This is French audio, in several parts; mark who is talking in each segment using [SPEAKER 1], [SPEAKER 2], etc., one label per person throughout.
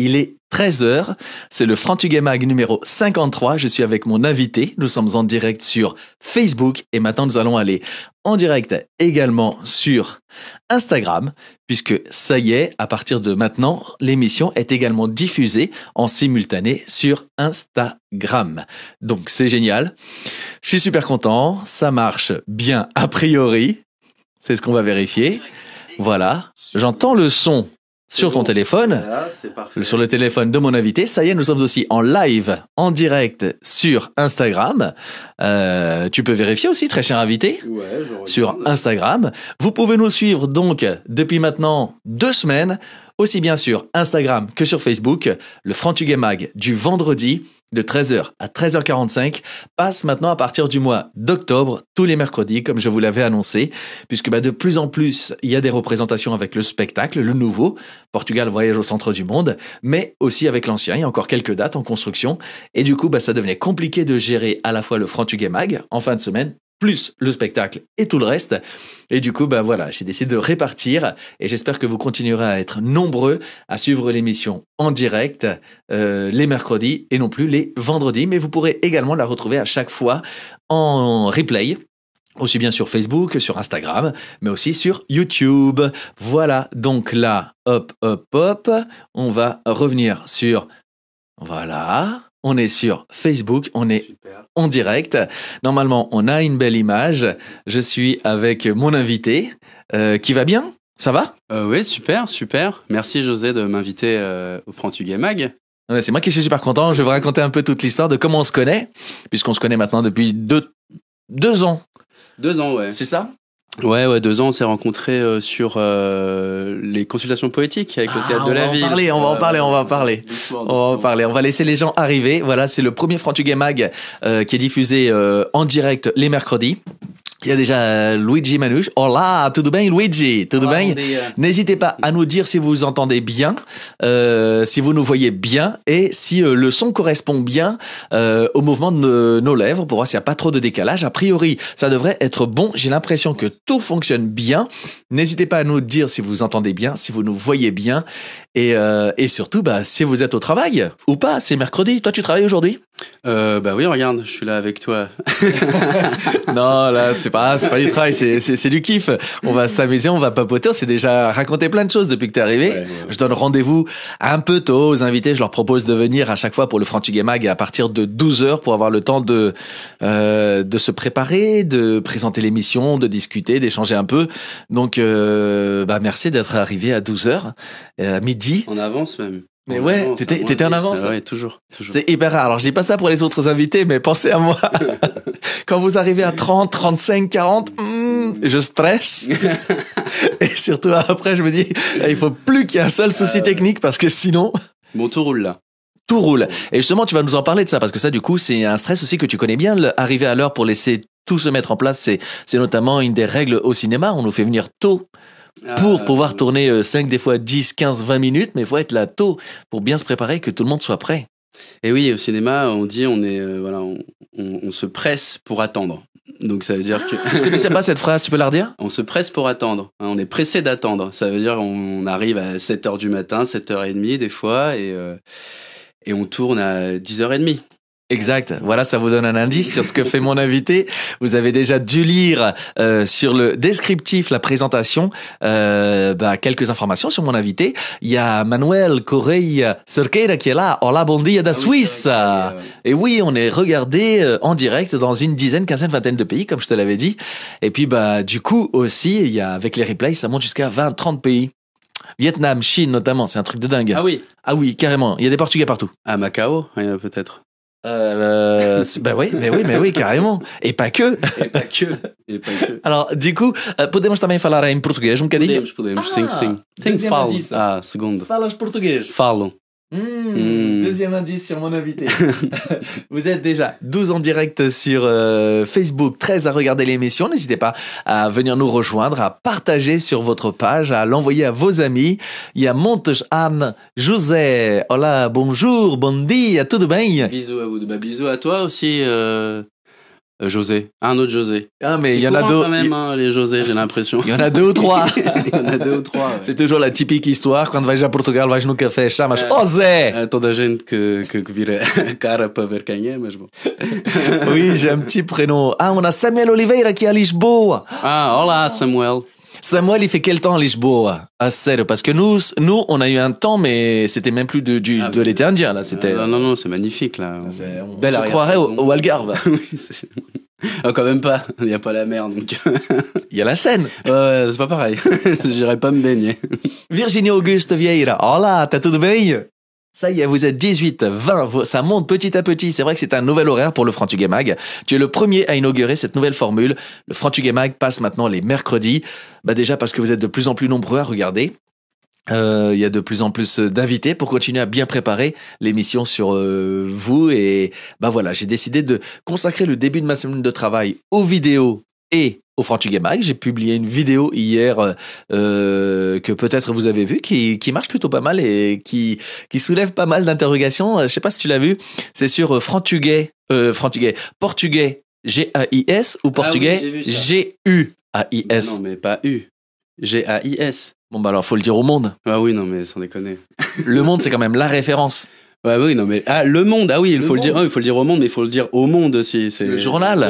[SPEAKER 1] Il est 13h, c'est le Mag numéro 53. Je suis avec mon invité. Nous sommes en direct sur Facebook et maintenant nous allons aller en direct également sur Instagram puisque ça y est, à partir de maintenant, l'émission est également diffusée en simultané sur Instagram. Donc c'est génial. Je suis super content. Ça marche bien a priori. C'est ce qu'on va vérifier. Voilà. J'entends le son sur ton téléphone, sur le téléphone de mon invité. Ça y est, nous sommes aussi en live, en direct sur Instagram. Euh, tu peux vérifier aussi, très cher invité, ouais, sur Instagram. Vous pouvez nous suivre donc depuis maintenant deux semaines aussi bien sur Instagram que sur Facebook. Le Frantugue Mag du vendredi de 13h à 13h45 passe maintenant à partir du mois d'octobre, tous les mercredis, comme je vous l'avais annoncé, puisque bah, de plus en plus, il y a des représentations avec le spectacle, le nouveau, Portugal voyage au centre du monde, mais aussi avec l'ancien, il y a encore quelques dates en construction, et du coup, bah, ça devenait compliqué de gérer à la fois le Frantugue Mag en fin de semaine plus le spectacle et tout le reste. Et du coup, ben voilà, j'ai décidé de répartir et j'espère que vous continuerez à être nombreux à suivre l'émission en direct euh, les mercredis et non plus les vendredis. Mais vous pourrez également la retrouver à chaque fois en replay aussi bien sur Facebook, sur Instagram, mais aussi sur YouTube. Voilà, donc là, hop, hop, hop, on va revenir sur... Voilà on est sur Facebook, on est en direct. Normalement, on a une belle image. Je suis avec mon invité euh, qui va bien. Ça va euh, Oui, super, super. Merci José de m'inviter euh, au Frontu Mag. c'est moi qui suis super content. Je vais vous raconter un peu toute l'histoire de comment on se connaît, puisqu'on se connaît maintenant depuis deux, deux ans. Deux ans, ouais. C'est ça Ouais, ouais, deux ans, on s'est rencontrés euh, sur euh, les consultations poétiques avec le ah, théâtre de la ville. Parler, on va en parler, on va en parler, on va en parler. On va laisser les gens arriver. Voilà, c'est le premier Frontu Mag euh, qui est diffusé en direct les mercredis. Il y a déjà euh, Luigi Manouche. Hola, tout bien Luigi? tout bien. N'hésitez pas à nous dire si vous vous entendez bien, euh, si vous nous voyez bien et si euh, le son correspond bien au mouvement de nos, lèvres pour voir s'il n'y a pas trop de décalage. A priori, ça devrait être bon. J'ai l'impression que tout fonctionne bien. N'hésitez pas à nous dire si vous entendez bien, si vous nous voyez bien et, surtout bah, si vous êtes au travail ou pas. C'est mercredi. Toi, tu travailles aujourd'hui Bah oui, regarde, je suis là avec toi. non, là, c'est c'est pas, c'est pas du travail, c'est, c'est, c'est du kiff. On va s'amuser, on va papoter. C'est déjà raconté plein de choses depuis que tu es arrivé. Je donne rendez-vous un peu tôt aux invités. Je leur propose de venir à chaque fois pour le Game Mag à partir de 12 heures pour avoir le temps de, euh, de se préparer, de présenter l'émission, de discuter, d'échanger un peu. Donc, euh, bah, merci d'être arrivé à 12 heures, euh, à midi. On avance même. Mais ouais, hein, t'étais, en avance. Ouais, toujours, toujours. C'est hyper rare. Alors, je dis pas ça pour les autres invités, mais pensez à moi. Quand vous arrivez à 30, 35, 40, je stresse. Et surtout après, je me dis, eh, il faut plus qu'il y ait un seul souci ah technique parce que sinon. Bon, tout roule là. Tout roule. Et justement, tu vas nous en parler de ça parce que ça, du coup, c'est un stress aussi que tu connais bien. Arriver à l'heure pour laisser tout se mettre en place, c'est, c'est notamment une des règles au cinéma. On nous fait venir tôt pour euh, pouvoir tourner 5, euh, des fois 10, 15, 20 minutes, mais il faut être là tôt pour bien se préparer, que tout le monde soit prêt.
[SPEAKER 2] Et oui, au cinéma, on dit on est euh, voilà, on, se presse pour attendre. Donc ça veut dire que. Ah, je connaissais pas cette
[SPEAKER 1] phrase, tu peux la redire
[SPEAKER 2] On se presse pour attendre. Hein, on est pressé d'attendre. Ça veut dire on, arrive à 7h du matin, 7h30 des fois, et,
[SPEAKER 1] et on tourne à 10h30. Exact. Voilà, ça vous donne un indice sur ce que fait mon invité. Vous avez déjà dû lire euh, sur le descriptif, la présentation, euh, bah, quelques informations sur mon invité. Il y a Manuel Correia Cerqueira qui est là. Hola, bon dia da ah Suisse. Et oui, on est regardé euh, en direct dans une dizaine, quinzaine, vingtaine de pays, comme je te l'avais dit. Et puis, bah, du coup, aussi, il y a, avec les replays, ça monte jusqu'à 20, 30 pays. Vietnam, Chine notamment, c'est un truc de dingue. Ah oui Ah oui, carrément. Il y a des Portugais partout. À Macao, peut-être Euh, bah oui, mais oui, mais oui, carrément. E pas que. E pas que. E pas que. Alors, de coup, euh, podemos também falar em português um bocadinho? Podemos, podemos, ah, sim, sim. Tem que falar. Ah, segundo. Falas português? Falo. Hmm. Deuxième indice sur mon invité. vous êtes déjà 12 en direct sur euh, Facebook, 13 à regarder l'émission. N'hésitez pas à venir nous rejoindre, à partager sur votre page, à l'envoyer à vos amis. Il y a Montes José. Hola, bonjour, bon dia, tout de bien.
[SPEAKER 2] Bisous à vous, bah, bisous à toi aussi. Euh, euh, José, un autre José. Ah mais il y en a deux. Quand même, hein, les José, j'ai l'impression. Il y en a deux ou
[SPEAKER 1] trois. il y en a deux ou
[SPEAKER 2] trois. C'est toujours la typique histoire quand vais à Portugal, vais no café, chamas euh, José. Euh, la gente que que, vire la cara para ver quem é, mais bon. oui, j'ai
[SPEAKER 1] un petit prénom. Ah, on a Samuel Oliveira qui est à Lisboa. Ah, hola Samuel. Samuel, il fait quel temps à Lisboa À Parce que nous, nous, on a eu un temps, mais c'était même plus de, du, ah, de l'été indien, là. C'était... Non, ah, non, non, c'est magnifique, là. Ah, Belle on au, Algarve. oui,
[SPEAKER 2] quand même pas, il n'y a pas la mer donc. Il y a la Seine. c'est pas pareil,
[SPEAKER 1] j'irai pas me baigner. Virginie Auguste Vieira, hola, t'as tout de bien ça y est, vous êtes 18, 20, ça monte petit à petit. C'est vrai que c'est un nouvel horaire pour le Mag. Tu es le premier à inaugurer cette nouvelle formule. Le Mag passe maintenant les mercredis. Bah déjà parce que vous êtes de plus en plus nombreux à regarder. Euh, il y a de plus en plus d'invités pour continuer à bien préparer l'émission sur euh, vous. Et bah voilà, j'ai décidé de consacrer le début de ma semaine de travail aux vidéos et au J'ai publié une vidéo hier euh, euh, que peut-être vous avez vue qui, marche plutôt pas mal et qui, qui soulève pas mal d'interrogations. Euh, je sais pas si tu l'as vu. C'est sur Frantugais, euh, portugais G-A-I-S ou ah portugais
[SPEAKER 2] G-U-A-I-S.
[SPEAKER 1] Non, mais pas U.
[SPEAKER 2] G-A-I-S. Bon, bah alors, faut le dire au monde. Ah oui, non, mais sans déconner. Le monde, c'est quand même la référence. Ouais, oui, non, mais. Ah, Le Monde, ah oui, il faut le, dire. Oh, il faut le dire au monde, mais il faut le dire au monde aussi. C'est... Le journal.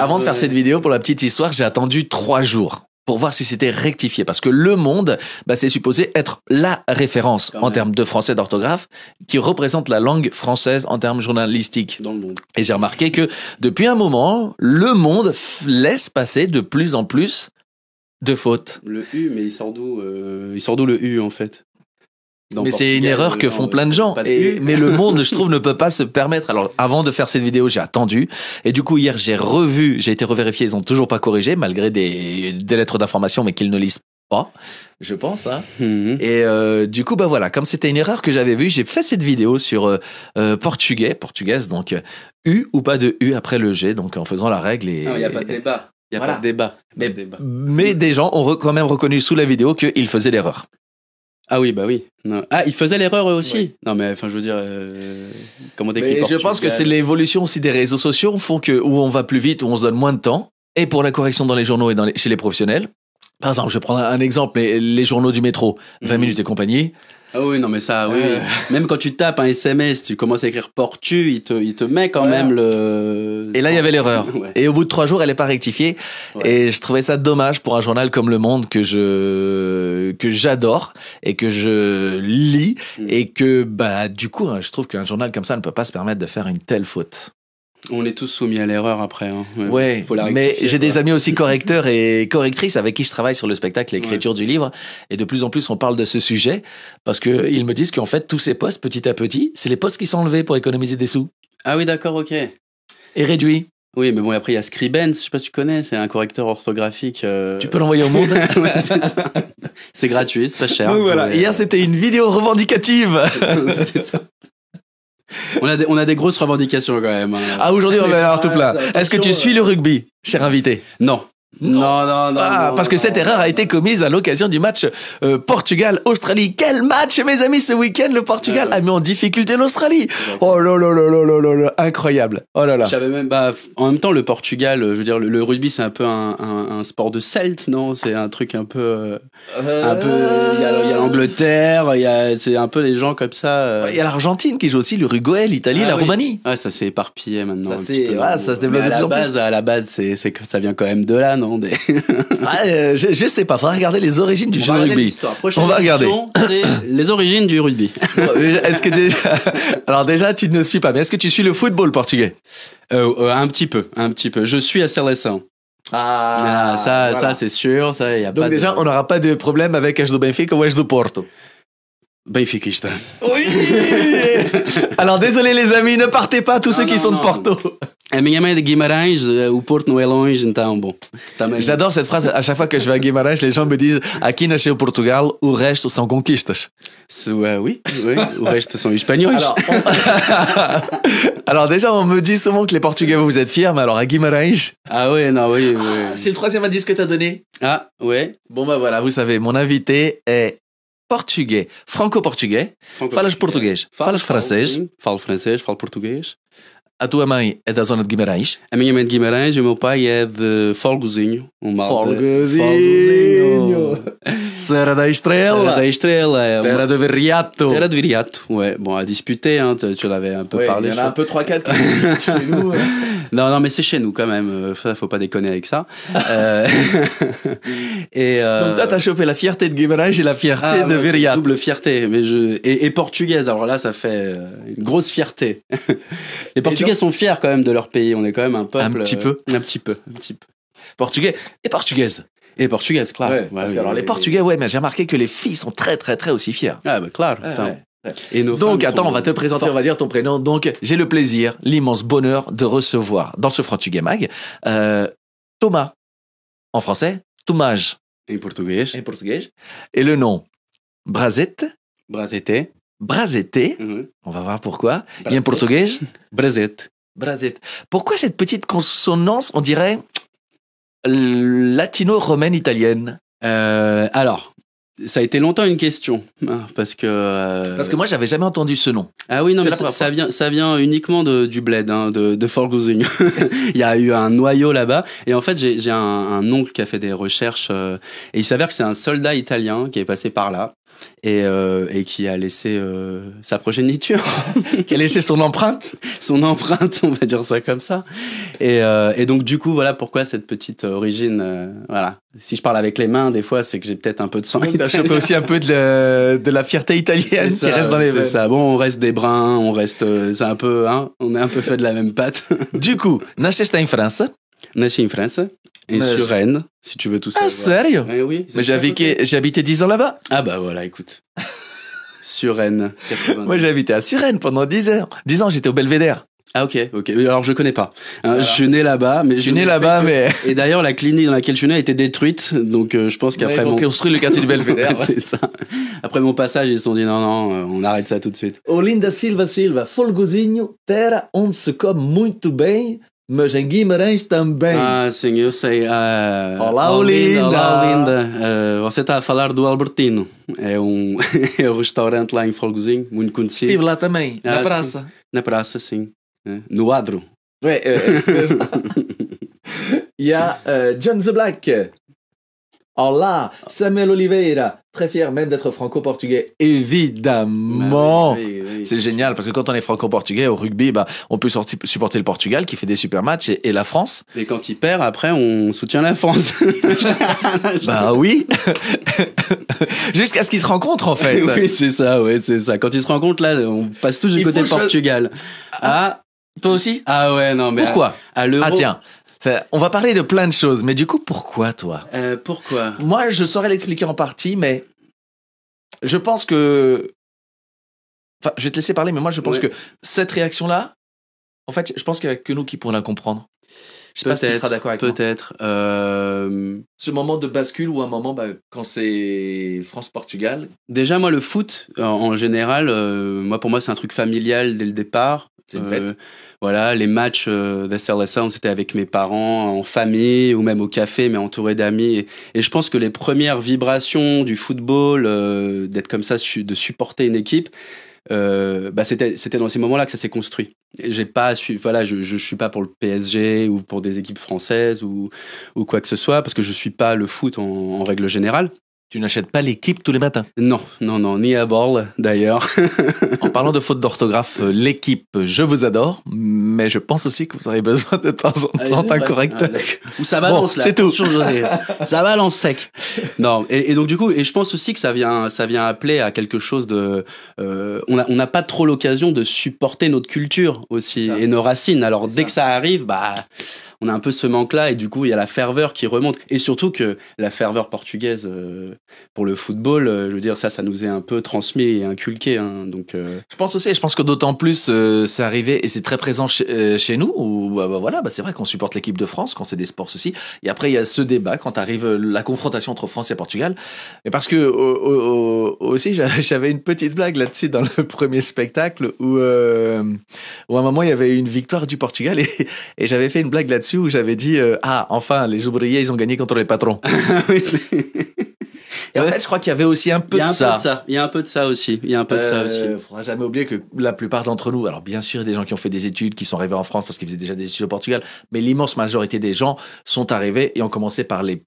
[SPEAKER 2] Avant de faire cette
[SPEAKER 1] vidéo, pour la petite histoire, j'ai attendu trois jours pour voir si c'était rectifié. Parce que Le Monde, bah, c'est supposé être la référence en termes de français d'orthographe qui représente la langue française en termes journalistiques. Dans le monde. Et j'ai remarqué que depuis un moment, Le Monde laisse passer de plus en plus de fautes. Le U, mais il sort d'où euh, Il sort d'où le U en fait mais c'est une erreur que font plein de gens. mais le monde, je trouve, ne peut pas se permettre. Alors, avant de faire cette vidéo, j'ai attendu. Et du coup, hier, j'ai revu, j'ai été revérifié. Ils ont toujours pas corrigé, malgré des, lettres d'information, mais qu'ils ne lisent pas, je pense. Hein. Mhm. Et euh, du coup, bah voilà, comme c'était une erreur que j'avais vue, j'ai fait cette vidéo sur euh, euh, portugais, portugaise, donc U ou pas de U après le G, donc en faisant la règle. Il n'y a pas de débat. Il n'y a pas de débat. Mais, mais, des gens ont quand même reconnu sous la vidéo qu'ils faisaient l'erreur. Ah oui, bah oui. Ah, il faisait l'erreur aussi. Non, mais enfin, je veux dire, euh, comment décrire Je pense que c'est l'évolution aussi des réseaux sociaux font que où on va plus vite, où on se donne moins de temps. Et pour la correction dans les journaux et chez les professionnels, par exemple, je prends un exemple, les journaux du métro, 20 mhm. minutes et compagnie. Ah oui, non, mais ça, oui. Euh. Même quand
[SPEAKER 2] tu tapes un SMS, tu commences à écrire Portu, il te, il te met quand même le. Et là, il y avait
[SPEAKER 1] l'erreur. Et au bout de trois jours, elle n'est pas rectifiée. Et je trouvais ça dommage pour un journal comme Le Monde que je, que j'adore et que je lis. Mm. Et que, bah, du coup, hein, je trouve qu'un journal comme ça ne peut pas se permettre de faire une telle faute. On est tous soumis à l'erreur après. Oui, hein. Ouais, mais j'ai des amis aussi correcteurs et correctrices avec qui je travaille sur le spectacle, l'écriture du livre, et de plus en plus on parle de ce sujet parce qu'ils me disent qu'en fait tous ces postes, petit à petit, c'est les postes qui sont enlevés pour économiser des sous. Ah oui, d'accord, ok. Et réduits.
[SPEAKER 2] Oui, mais bon, après, il y a Scribens, je ne sais pas si tu connais, c'est un correcteur orthographique. Euh. Tu peux l'envoyer au monde C'est gratuit, c'est pas cher. voilà. Hier, euh. c'était une vidéo revendicative. on, a des, on a des grosses revendications quand même. Hein. Ah, aujourd'hui, on va avoir tout plein.
[SPEAKER 1] Est-ce que tu suis le rugby, cher euh. invité Non. Non, non, ah, non. parce que cette erreur a été commise à l'occasion du match euh, Portugal-Australie. Quel match, mes amis, ce week-end, le Portugal a mis en difficulté l'Australie. Oh là là là là là incroyable.
[SPEAKER 2] Oh là là. J'avais même, bah, en même temps, le Portugal, euh, je veux dire, le, rugby, c'est un peu un, sport de celt, non C'est un truc un peu, euh, un peu. Il y a l'Angleterre, c'est un peu les gens comme ça. Il y a l'Argentine qui joue aussi, le l'Uruguay, l'Italie, ah la Roumanie. Ouais ah, ça s'est éparpillé maintenant. un petit peu, ça se développe à la base. base, c'est, c'est ça vient quand même de là, non Ah, euh, je, je sais pas. Faudra regarder
[SPEAKER 1] les origines du jeu de rugby. On va regarder.
[SPEAKER 2] les origines du rugby. est-ce que alors déjà, tu ne suis pas, mais est-ce que tu suis le football portugais euh, euh, Un petit peu, un petit peu. Je suis à récent ah, ah, ça, ça c'est sûr. Ça, y a Donc déjà, on n'aura
[SPEAKER 1] pas de problème avec H do Benfica ou H de Porto. Benfica. Hein. Oui Alors désolé les amis, ne partez pas tous ceux qui sont de Porto. Eh, a minha mãe de
[SPEAKER 2] Guimarães, euh, o Porto não então bom. J'adore cette phrase. À chaque fois que je vais à Guimarães, les gens me disent
[SPEAKER 1] Aqui nasceu Portugal, o resto são conquistas. oui, oui, o resto são espanhóis. Alors, déjà, on me dit souvent que les Portugais vous êtes fiers, mais alors à Guimarães Ah ouais, non, oui. oui. Ah, c'est le troisième indice que tu as donné Ah ouais. Bon bah voilà, vous savez, mon invité est português, franco-português, falas português, falas francês. Falo francês, falo português. A tua mãe é da zona de Guimarães? A minha
[SPEAKER 2] mãe é de Guimarães e mon meu pai é de Folgozinho. Um mal Folgozinho!
[SPEAKER 1] Serra da Estrela! Serra da
[SPEAKER 2] Estrela! É Terra do Viriato! Terra de Viriato, ouais. Bon, à disputer, hein, tu, l'avais un um peu parlé. Il y en a un peu 3-4 chez nous. Hein. Non, non, mais c'est chez nous quand même. faut pas déconner avec ça. Euh, et euh... Donc, toi, t'as chopé la fierté de Guimarães et la fierté ah, de Viriato. Double fierté, mais je... et, et portugaise. Alors là, ça fait euh, une grosse fierté. Les Portugais Portugais sont fiers quand même de leur pays. On est quand même un peuple. Un petit euh, peu.
[SPEAKER 1] un petit peu. Un petit peu. Portugais et portugaises. Et portugaises, claro. alors les Portugais, ouais, mais j'ai remarqué que les filles sont très, très, très aussi fières. Ah, bah, claro. Et nos Donc, attends, on va te présenter, on va dire ton prénom. Donc, j'ai le plaisir, l'immense bonheur de recevoir dans ce Portugais Mag euh, Thomas, en français, Tomage. Et portugais. Et portugais. Et le nom, Brazette. Brazette. Brazete, mhm. on va voir pourquoi, bien et en portugais, Brazete. Pourquoi cette petite consonance, on dirait latino-romaine italienne euh, Alors, ça a été longtemps une question hein, parce que euh, parce que moi j'avais jamais entendu ce nom.
[SPEAKER 2] Ah oui non mais ça, vient ça vient uniquement de, du bled hein, de de il y a eu un noyau là-bas et en fait j'ai un, oncle qui a fait des recherches euh, et il s'avère que c'est un soldat italien qui est passé par là euh, et, qui a laissé euh, sa progéniture, qui a laissé son empreinte, son empreinte, on va dire ça comme ça. Et, euh, donc du coup, voilà pourquoi cette petite origine, voilà. Si je parle avec les mains, des fois, c'est que j'ai peut-être un peu de sang. un bah, a aussi
[SPEAKER 1] un peu de, la, fierté italienne qui reste dans les ça.
[SPEAKER 2] Bon, on reste des brins, on reste, un peu, hein, on est un peu fait de la même pâte. du coup, nasceste en France. Nasci en France et si tu veux tout ah, savoir. Ah, sérieux eh oui, Mais j'habitais 10 ans là-bas. Ah bah voilà, écoute. sur Rennes. Moi, j'habitais à Suresnes pendant 10 ans. 10 ans, j'étais au Belvédère. Ah ok, ok. Alors je connais pas. Hein, je suis né là-bas, mais je suis né là-bas, mais et d'ailleurs la clinique dans laquelle je suis né a été détruite, donc euh, je pense qu'après on mon... construit le quartier du Belvédère. C'est ça. Après mon passage, ils se sont dit non non, euh, on arrête ça tout de suite.
[SPEAKER 1] Olinda Silva Silva, folgozinho, terra on se come muito bem, mas em Guimarães também. Ah,
[SPEAKER 2] sim, eu sei. Uh, olá, Olinda! Olá, Olinda! Uh, você está a falar do Albertino. É um, é um restaurante lá em Folgozinho, muito conhecido. Estive lá
[SPEAKER 1] também, ah, na praça. Sim.
[SPEAKER 2] Na praça, sim. No Adro.
[SPEAKER 1] É, é, é isso mesmo. e há uh, ah, James Black. là, Samuel Oliveira, très fier même d'être franco-portugais, évidemment. Bah c'est génial parce que quand on est franco-portugais au rugby, bah, on peut supporter le Portugal qui fait des super matchs et, la France. Mais quand il perd, après, on soutient la France. bah oui,
[SPEAKER 2] jusqu'à ce qu'ils se rencontrent en fait. oui, c'est ça, ouais, c'est ça. Quand ils se rencontrent là, on passe tous du côté Portugal. Ah. ah, toi aussi Ah ouais, non mais pourquoi Ah tiens,
[SPEAKER 1] on va parler de plein de choses, mais du coup, pourquoi toi euh, Pourquoi Moi, je saurais l'expliquer en partie, mais je pense que. Enfin, je vais te laisser parler, mais moi, je pense que cette réaction-là, en fait, je pense qu'il n'y a que nous qui pourrons la comprendre. Je sais pas si tu seras d'accord avec peut moi. Peut-être. Euh, Ce moment de bascule ou un moment bah, quand c'est France-Portugal.
[SPEAKER 2] Déjà, moi, le foot, en, général, euh, moi, pour moi, c'est un truc familial dès le départ voilà, les matchs euh, d'SRL c'était avec mes parents, en famille ou même au café, mais entouré d'amis. Et, je pense que les premières vibrations du football, euh, d'être comme ça, de supporter une équipe, euh, bah, c'était, dans ces moments-là que ça s'est construit. J'ai pas, voilà, je, ne suis pas pour le PSG ou pour des équipes françaises ou, quoi que ce soit, parce que je suis pas le foot en règle générale.
[SPEAKER 1] Tu n'achètes pas l'équipe tous les matins Non, non, non, ni à bord d'ailleurs. en parlant de faute d'orthographe, l'équipe, je vous adore, mais je pense aussi que vous aurez besoin de temps en temps d'un correcteur. Ou ça balance bon, là. C'est tout.
[SPEAKER 2] ça balance sec. Non, et, donc du coup, et je pense aussi que ça vient, ça vient appeler à quelque chose de. Euh, on n'a pas trop l'occasion de supporter notre culture aussi et nos racines. Alors dès que ça arrive, bah on a un peu ce manque-là et du coup il y a la ferveur qui remonte et surtout que la ferveur portugaise euh, pour le football, euh, je veux dire ça, ça nous est un peu transmis et inculqué. Hein. donc euh, je pense aussi, je
[SPEAKER 1] pense que d'autant plus c'est arrivé et c'est très présent chez, nous. Où, bah, bah, voilà, bah, c'est vrai qu'on supporte l'équipe de France quand c'est des sports aussi. Et après il y a ce débat quand arrive la confrontation entre France et Portugal. Et parce que aussi j'avais une petite blague là-dessus dans le premier spectacle où, à un moment il y avait une victoire du Portugal et, et j'avais fait une blague là-dessus où j'avais dit euh, Ah, enfin, les ouvriers, ils ont gagné contre les patrons. Et en fait, je crois qu'il y avait aussi un peu, de, ça. ça.
[SPEAKER 2] Il y a un peu de ça aussi. Il y a un peu de ça aussi. ne euh,
[SPEAKER 1] faudra jamais oublier que la plupart d'entre nous, alors bien sûr, il y a des gens qui ont fait des études, qui sont arrivés en France parce qu'ils faisaient déjà des études au Portugal, mais l'immense majorité des gens sont arrivés et ont commencé par les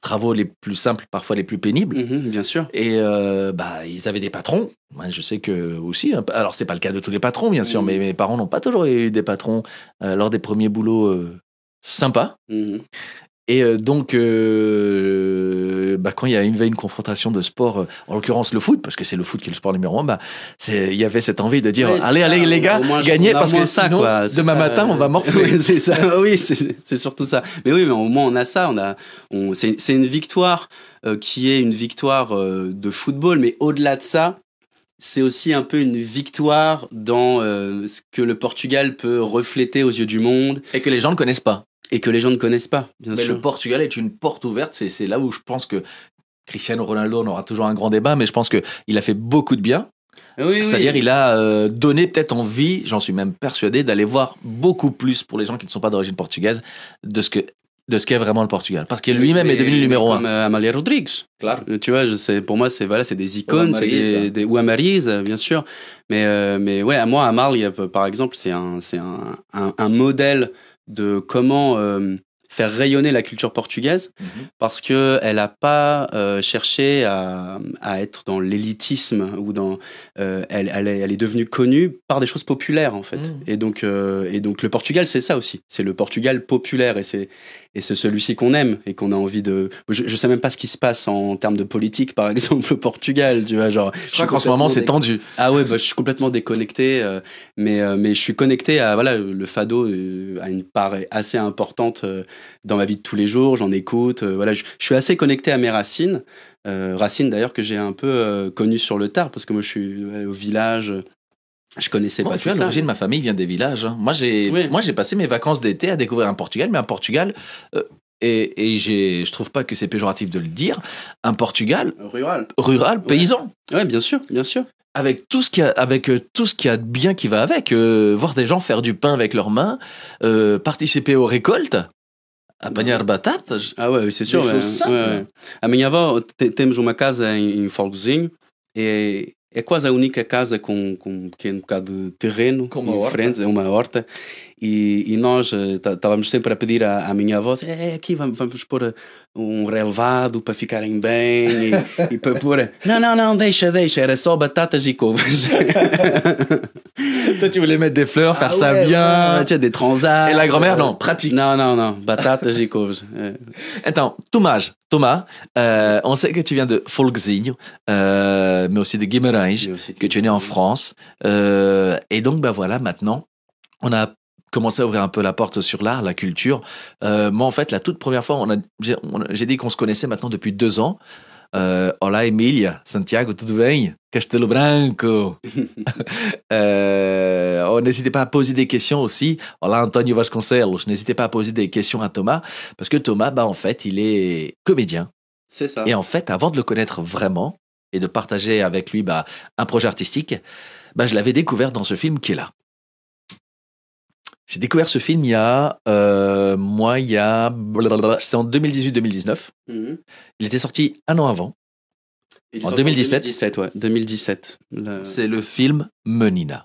[SPEAKER 1] travaux les plus simples, parfois les plus pénibles. Mm-hmm, bien sûr. Et euh, bah, ils avaient des patrons. Moi, je sais que aussi. alors hein, alors, c'est pas le cas de tous les patrons, bien sûr, mm. mais mes parents n'ont pas toujours eu des patrons. lors des premiers boulots, sympa. Mhm. Et euh, donc, euh, bah, quand il y a une, une confrontation de sport, euh, en l'occurrence le foot, parce que c'est le foot qui est le sport numéro un, bah, il y avait cette envie de dire allez, allez, les gars, gagnez, parce que ça, demain matin, on va morfler. Oui, c'est ça. oui, c'est
[SPEAKER 2] surtout ça. Mais oui, mais au moins, on a ça. On c'est une victoire qui est une victoire de football, mais au-delà de ça, c'est aussi un peu une victoire dans ce que le Portugal peut refléter aux yeux du monde. Et que les gens ne connaissent pas.
[SPEAKER 1] Et que les gens ne connaissent pas, bien mais le Portugal est une porte ouverte. C'est là où je pense que Cristiano Ronaldo, on aura toujours un grand débat, mais je pense qu'il a fait beaucoup de bien.
[SPEAKER 2] C'est-à-dire, qu'il il
[SPEAKER 1] a euh, donné peut-être envie, j'en suis même persuadé, d'aller voir beaucoup plus pour les gens qui ne sont pas d'origine portugaise de ce que de ce qu'est vraiment le Portugal, parce que lui-même est devenu numéro un. Euh, Amalia Rodrigues, euh,
[SPEAKER 2] tu vois, je sais, pour moi c'est voilà, c'est des icônes, ou bien sûr, mais mais ouais, à moi Amal, par exemple, c'est un c'est un, un, modèle de comment euh, faire rayonner la culture portugaise mhm. parce que elle n'a pas euh, cherché à, être dans l'élitisme ou dans euh, elle, elle, est, devenue connue par des choses populaires en fait mhm. et donc et donc le Portugal c'est ça aussi c'est le Portugal populaire et c'est et c'est celui-ci qu'on aime et qu'on a envie de. Je, ne sais même pas ce qui se passe en termes de politique, par exemple au Portugal, tu vois. Genre, je, crois qu'en ce moment c'est tendu. Ah ouais, bah, je suis complètement déconnecté, euh, mais euh, mais je suis connecté à voilà le fado a euh, à une part assez importante dans ma vie de tous les jours. J'en écoute, voilà, je, suis assez connecté à mes racines. Racines, d'ailleurs que j'ai un peu connues sur le tard parce que moi je suis au village
[SPEAKER 1] je connaissais pas. tu vois, l'origine de ma famille vient des villages. Hein. Moi, j'ai, moi, j'ai passé mes vacances d'été à découvrir un Portugal, mais un Portugal. Euh, et, et j'ai, je trouve pas que c'est péjoratif de le dire, un Portugal rural, rural, paysan. Ouais, bien sûr, bien sûr. Avec tout ce qui a, avec euh, tout ce qui a de bien qui va avec, euh, voir des gens faire du pain avec leurs mains, participer aux récoltes. à apanhar patates. Ah ouais, c'est sûr. Des ah, A minha avó temos
[SPEAKER 2] uma casa hein, Folgozinho et É quase a única casa com, com um pequeno bocado de terreno com uma em frente, é uma horta. E, e nós eh, tá, estávamos sempre a pedir à, à minha avó: é, é aqui, vamos, vamos pôr um relevado para ficarem bem e, e Non, non, Não, não, não, deixa, deixa, era só batatas e couves.
[SPEAKER 1] Toi, tu voulais mettre des fleurs, faire ah ça bien. Tu as des transats. Et la grand-mère, euh, non, pratique. Non, non, non, batatas et couves. Attends, Thomas, Thomas, euh, on sait que tu viens de Folkzig, euh, mais aussi de Guimarães, que tu es né en France. Euh, et donc, bah voilà, maintenant, on a commencer à ouvrir un peu la porte sur l'art, la culture. Euh, moi, en fait, la toute première fois, on a, j'ai, dit qu'on se connaissait maintenant depuis deux ans. Euh, Hola, Emilia, Santiago, tudo bem? Castelo Branco. Euh, oh, n'hésitez pas à poser des questions aussi. Hola, Antonio Vasconcelos. N'hésitez pas à poser des questions à Thomas, parce que Thomas, bah, en fait, il est comédien. C'est ça. Et en fait, avant de le connaître vraiment et de partager avec lui bah, un projet artistique, bah, je l'avais découvert dans ce film qui est là. J'ai découvert ce film il y a, euh, moi, il y a, c'était en 2018-2019. Mhm. Il était sorti un an avant. en 2017. 2017, ouais. 2017. C'est le film Menina.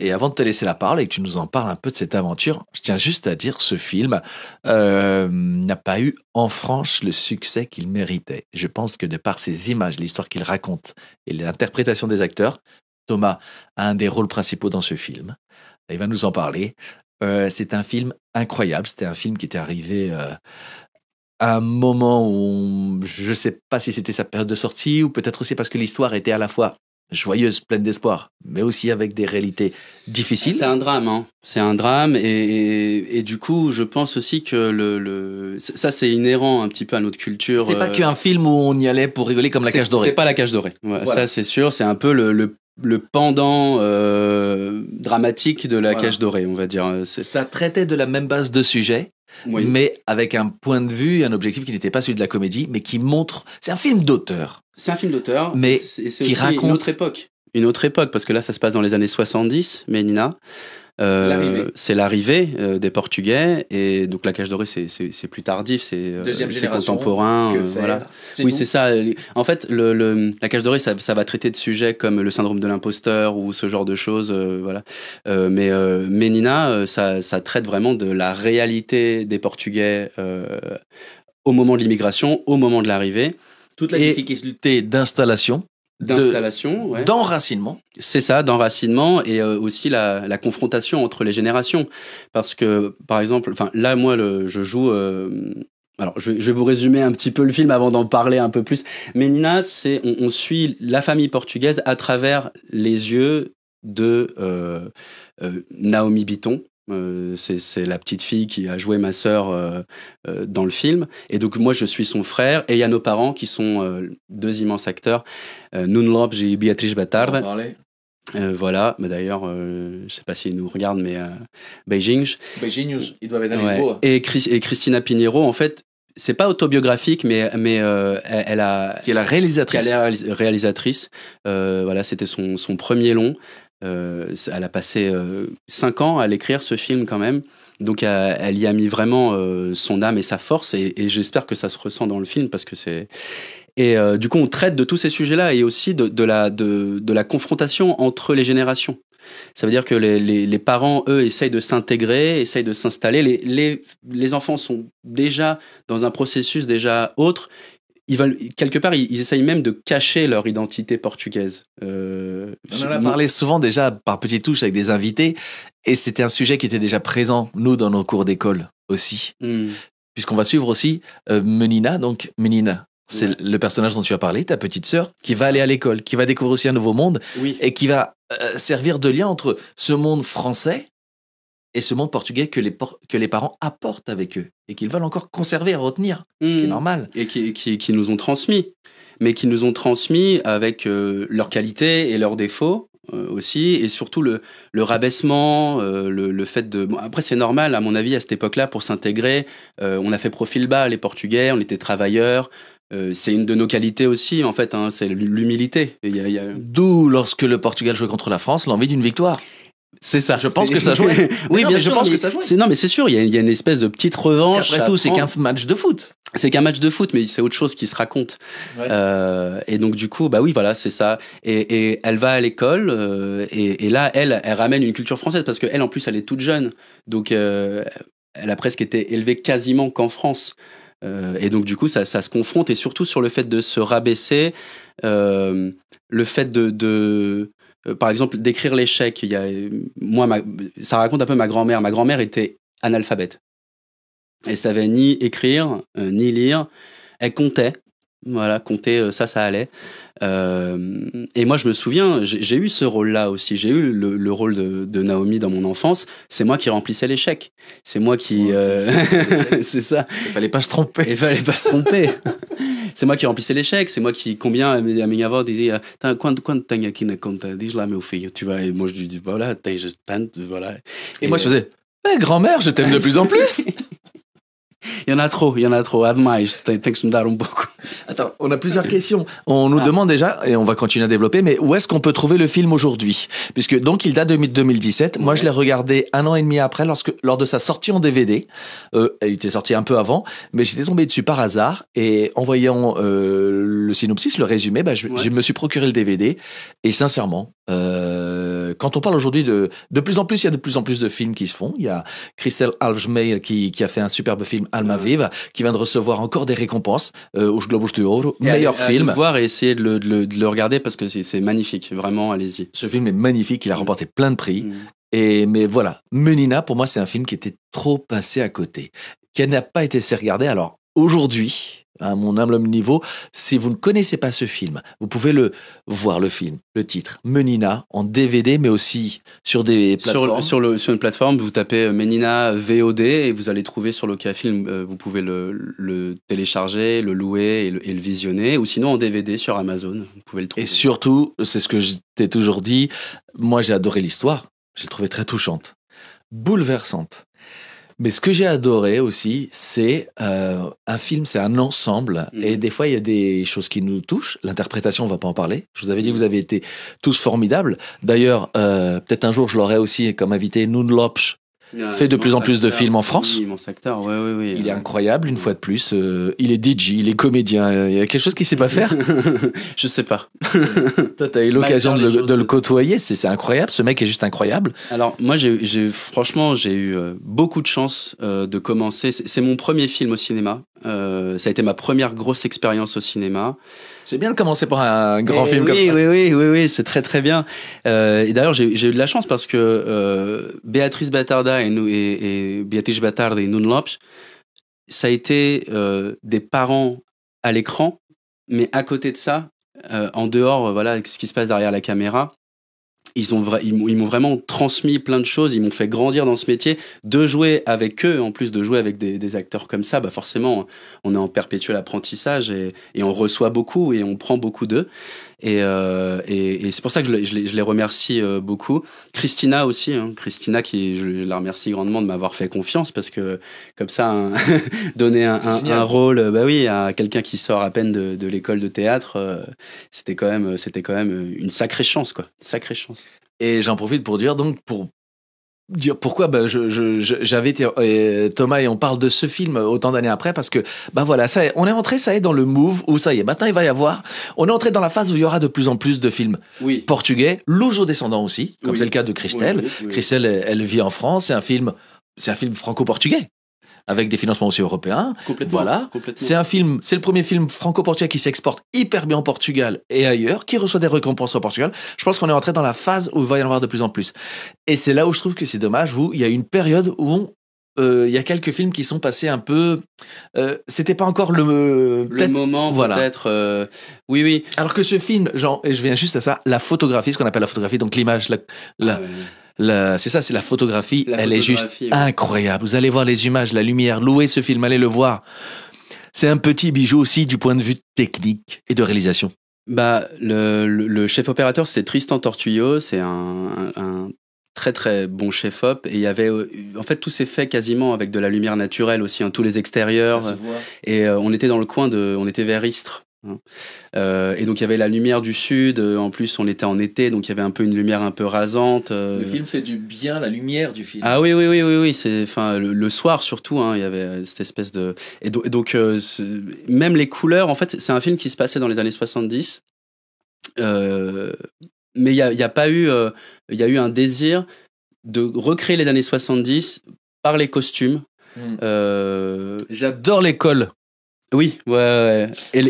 [SPEAKER 1] Et avant de te laisser la parole et que tu nous en parles un peu de cette aventure, je tiens juste à dire ce film euh, n'a pas eu en France le succès qu'il méritait. Je pense que de par ses images, l'histoire qu'il raconte et l'interprétation des acteurs, Thomas a un des rôles principaux dans ce film. Il va nous en parler. Euh, c'est un film incroyable. C'était un film qui était arrivé à euh, un moment où je ne sais pas si c'était sa période de sortie ou peut-être aussi parce que l'histoire était à la fois joyeuse, pleine d'espoir, mais aussi avec des
[SPEAKER 2] réalités difficiles. C'est un drame, hein. c'est un drame, et, du coup, je pense aussi que le, ça, c'est inhérent un petit peu à notre culture. C'est pas euh, qu'un
[SPEAKER 1] film où on y allait pour rigoler comme la Cage dorée. C'est pas la Cage dorée,
[SPEAKER 2] ça c'est sûr. C'est un peu le, pendant euh,
[SPEAKER 1] dramatique de la Cage dorée, on va dire. Ça traitait de la même base de sujet, mais avec un point de vue et un objectif qui n'était pas celui de la comédie, mais qui montre. C'est un film d'auteur. C'est un film d'auteur, mais qui raconte. une autre
[SPEAKER 2] époque. Une autre époque, parce que là, ça se passe dans les années 70, mais Nina. Euh, c'est l'arrivée euh, des Portugais et donc la Cage dorée c'est plus tardif, c'est euh, contemporain. Oui c'est ça. En fait le, la Cage dorée ça, va traiter de sujets comme le syndrome de l'imposteur ou ce genre de choses. voilà. mais Ménina ça, ça, traite vraiment de la réalité des Portugais au moment de l'immigration, au moment de l'arrivée. Toute la difficulté d'installation
[SPEAKER 1] d'installation, d'enracinement.
[SPEAKER 2] C'est ça, d'enracinement et euh, aussi la, confrontation entre les générations. Parce que, par exemple, là, moi, je joue. Euh, alors, je, vais vous résumer un petit peu le film avant d'en parler un peu plus. Mais Nina, on, suit la famille portugaise à travers les yeux de euh, Naomi Bitton, euh, c'est la petite fille qui a joué ma sœur euh, euh, dans le film. Et donc, moi, je suis son frère. Et il y a nos parents qui sont deux immenses acteurs, Nun Lopes et Beatrice Batard voilà, mais bah, d'ailleurs, je ne sais pas s'ils si nous regardent, mais Beijing. Beijing,
[SPEAKER 1] ils doivent être à ouais.
[SPEAKER 2] et, Christina Pinheiro, en fait, c'est pas autobiographique, mais mais elle, a. Qui est la réalisatrice. réalisatrice. voilà, c'était son, son, premier long. Euh, elle a passé 5 euh, ans à l'écrire ce film quand même. Donc elle, y a mis vraiment euh, son âme et sa force et, j'espère que ça se ressent dans le film parce que c'est... Et du coup on traite de tous ces sujets-là et aussi de, la, confrontation entre les générations. Ça veut dire que les, parents, eux, essayent de s'intégrer, essayent de s'installer. les enfants sont déjà dans un processus déjà autre ils veulent quelque part, ils, essayent
[SPEAKER 1] même de cacher leur identité portugaise. Euh, on en a parlé souvent déjà par petites touches avec des invités, et c'était un sujet qui était déjà présent nous dans nos cours d'école aussi, hmm. puisqu'on va suivre aussi euh, Menina, donc Menina. C'est le personnage dont tu as parlé, ta petite sœur, qui va aller à l'école, qui va découvrir aussi un nouveau monde, et qui va euh, servir de lien entre ce monde français et ce monde portugais que les, que les parents apportent avec eux et qu'ils veulent encore conserver et retenir, ce qui est hmm. normal. Et qui, nous ont transmis, mais
[SPEAKER 2] qui nous ont transmis avec euh, leurs qualités et leurs défauts euh, aussi, et surtout le, rabaissement, euh, le, fait de... après c'est normal, à mon avis, à cette époque-là, pour s'intégrer, on a fait profil bas, les Portugais, on était travailleurs, c'est une de nos qualités aussi, en fait, hein, c'est l'humilité. D'où, lorsque le Portugal jouait contre la France, l'envie d'une victoire. C'est ça. Je pense que ça joue. oui, je pense que ça joue. Non, mais c'est sûr, il y, a une espèce de petite revanche. Après tout, c'est qu'un match de foot. C'est qu'un match de foot, mais c'est autre chose qui se raconte. Euh, et donc, du coup, bah oui, voilà, c'est ça. Et, elle va à l'école, euh, et, là, elle, elle ramène une culture française, parce qu'elle, en plus, elle est toute jeune. Donc, euh, elle a presque été élevée quasiment qu'en France. et donc, du coup, ça, se confronte, et surtout sur le fait de se rabaisser, le fait de euh, par exemple, d'écrire l'échec. Il y a, moi, ça raconte un peu ma grand-mère. Ma grand-mère était analphabète. Elle savait ni écrire, euh, ni lire. Elle comptait. Voilà, compter, euh, ça, ça allait. Euh, et moi, je me souviens, j'ai eu ce rôle-là aussi. J'ai eu le, rôle de, Naomi dans mon enfance. C'est moi qui remplissais l'échec. C'est moi qui. Euh, c'est ça. Il fallait pas se tromper. Il fallait pas se tromper. c'est moi qui remplissais l'échec, c'est moi qui, combien à mes disait, disaient, quand euh, t'as qui ne compte, dis-la, mes filles, tu vois, et moi je lui dis, voilà, je tant, voilà. Et, moi je faisais, mais eh, grand-mère, je t'aime de plus en plus.
[SPEAKER 1] Il y en a trop, il y en a trop. Admire, tu que Attends, on a plusieurs questions. On nous ah. demande déjà, et on va continuer à développer, mais où est-ce qu'on peut trouver le film aujourd'hui Puisque donc il date de 2017. Moi, je l'ai regardé un an et demi après, lorsque, lors de sa sortie en DVD. Euh, elle était sortie un peu avant, mais j'étais tombé dessus par hasard. Et en voyant euh, le synopsis, le résumé, bah, je, me suis procuré le DVD. Et sincèrement, euh, euh, quand on parle aujourd'hui de de plus en plus, il y a de plus en plus de films qui se font. Il y a Christelle Alvjmeil qui, a fait un superbe film Alma Vive qui vient de recevoir encore des récompenses euh, au globe de Oro, meilleur film. À voir
[SPEAKER 2] et essayer de le, de regarder parce que c'est magnifique, vraiment, allez-y. Ce film est magnifique, il a mm. remporté plein de
[SPEAKER 1] prix. Mm. Et, mais voilà, Menina, pour moi, c'est un film qui était trop passé à côté, qui n'a pas été assez regardé. Alors, aujourd'hui, à mon humble niveau, si vous ne connaissez pas ce film, vous pouvez le voir le film, le titre Menina en DVD, mais aussi
[SPEAKER 2] sur des plateformes. Sur, une plateforme, vous tapez euh, Menina VOD et vous allez trouver sur le film. Euh, vous pouvez le, télécharger, le louer et le, visionner, ou sinon en DVD
[SPEAKER 1] sur Amazon. Vous pouvez le trouver. Et surtout, c'est ce que je t'ai toujours dit. Moi, j'ai adoré l'histoire. J'ai trouvé très touchante, bouleversante. Mais ce que j'ai adoré aussi, c'est euh, un film, c'est un ensemble. Mhm. Et des fois, il y a des choses qui nous touchent. L'interprétation, on va pas en parler. Je vous avais dit, vous avez été tous formidables. D'ailleurs, euh, peut-être un jour, je l'aurai aussi comme invité Noon Lopsch, fait de plus en plus de films en France. il est incroyable, une fois de plus. Euh, il est DJ, il est comédien. Il y a quelque chose qu'il sait pas faire Je sais pas. Toi, tu as eu l'occasion de, le côtoyer. C'est incroyable. Ce mec est juste
[SPEAKER 2] incroyable. Alors, moi, j'ai franchement, j'ai eu euh, beaucoup de chance euh, de commencer. C'est mon premier film au cinéma. ça a été ma première grosse expérience au cinéma. C'est bien de commencer par un grand film oui, comme ça. Oui, oui, oui, oui, c'est très très bien. Euh, et d'ailleurs, j'ai eu de la chance parce que euh, Béatrice Batarda et, nous, et, et Béatrice Batarda et Noun ça a été euh, des parents à l'écran, mais à côté de ça, en dehors, voilà, ce qui se passe derrière la caméra, ils ont ils m'ont vraiment transmis plein de choses, ils m'ont fait grandir dans ce métier. De jouer avec eux, en plus de jouer avec des, acteurs comme ça, bah forcément, on est en perpétuel apprentissage et, on reçoit beaucoup et on prend beaucoup d'eux. Et, euh, c'est pour ça que je, les remercie euh, beaucoup. Christina aussi, hein. Christina qui je la remercie grandement de m'avoir fait confiance parce que comme ça donner un, rôle, bah oui, à quelqu'un qui sort à peine de, l'école de théâtre, euh, c'était quand même c'était quand même une sacrée chance quoi, une sacrée chance. Et j'en profite pour dire
[SPEAKER 1] donc pour dire pourquoi ben, j'invite je, j'avais euh, Thomas et on parle de ce film euh, autant d'années après parce que bah voilà ça on est entré ça est dans le move où ça y est maintenant il va y avoir on est entré dans la phase où il y aura de plus en plus de films portugais luso-descendants aussi comme c'est le cas de Christelle Christelle elle, elle, vit en France c'est un film c'est un film franco-portugais avec des financements aussi européens. voilà. C'est un film, c'est le premier film franco-portugais qui s'exporte hyper bien en Portugal et ailleurs, qui reçoit des récompenses au Portugal. Je pense qu'on est entré dans la phase où il va y en avoir de plus en plus. Et c'est là où je trouve que c'est dommage, où il y a une période où euh, il y a quelques films qui sont passés un peu. Euh, c'était pas encore le le moment voilà. être euh, Oui oui. Alors que ce film, genre, et je viens juste à ça, la photographie, ce qu'on appelle la photographie, donc l'image, la, ah c'est ça, c'est la photographie. elle est juste incroyable. Vous allez voir les images, la lumière. Louez ce film, allez le voir. C'est un petit bijou aussi du point de vue technique et de réalisation.
[SPEAKER 2] Bah, le, chef opérateur, c'est Tristan Tortuyo. C'est un, très très bon chef-op. Et il y avait, euh, en fait, tout s'est fait quasiment avec de la lumière naturelle aussi, hein, tous les extérieurs. Et euh, on était dans le coin de, on était vers Istres. Hein. Euh, et donc il y avait la lumière du sud, euh, en plus on était en été, donc il y avait un peu une lumière un peu rasante. Euh. Le film
[SPEAKER 1] fait du bien, la lumière du film. Ah
[SPEAKER 2] oui, oui, oui, oui, oui. c'est enfin, le, soir surtout, hein, il y avait cette espèce de... Et, donc même les couleurs, en fait c'est un film qui se passait dans les années 70, mais il n'y a, pas eu... Il y a eu un désir de recréer les années 70 par les costumes. Hmm. J'adore l'école. Oui, ouais, ouais. Et,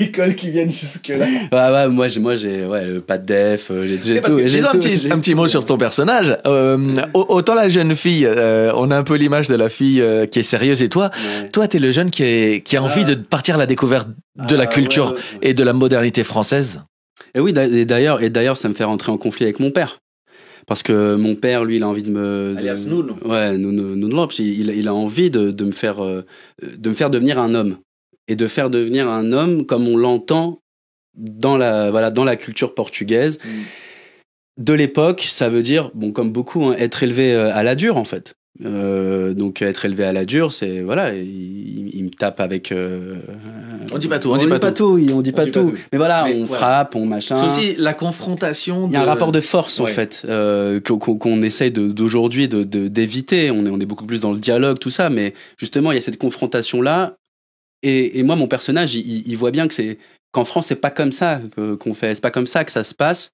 [SPEAKER 1] Écoles qui viennent jusque-là. Ouais, ouais, moi, j'ai, moi, j'ai ouais, pas de def, euh, j'ai, tout. un petit, un petit mot sur ton personnage. Euh, autant la jeune fille, euh, on a un peu l'image de la fille qui est sérieuse et toi, toi toi, t'es le jeune qui, qui a envie ah. de partir à la découverte de la ah, culture et de la modernité française. Et oui, d'ailleurs, et d'ailleurs, ça me fait rentrer en conflit avec mon père
[SPEAKER 2] parce que mon père, lui, il a envie de me. Ouais, il, a envie de, me faire, euh, de me faire devenir un homme. Et de faire devenir un homme comme on l'entend dans la, voilà, dans la culture portugaise. Mm. De l'époque, ça veut dire, bon, comme beaucoup, hein, être élevé euh, à la dure, en fait. Euh, donc être élevé à la dure, c'est voilà, il, me tape avec. Euh, on dit pas tout, on, dit, pas, tout. on dit pas tout. mais voilà, on frappe, on machin. C'est aussi
[SPEAKER 1] la confrontation. Il y a un rapport de force en fait
[SPEAKER 2] euh, qu'on essaye d'aujourd'hui d'éviter. on est on est beaucoup plus dans le dialogue, tout ça, mais justement il y a cette confrontation là. Et, moi mon personnage, il, il voit bien que c'est qu'en France c'est pas comme ça qu'on fait, c'est pas comme ça que ça se passe.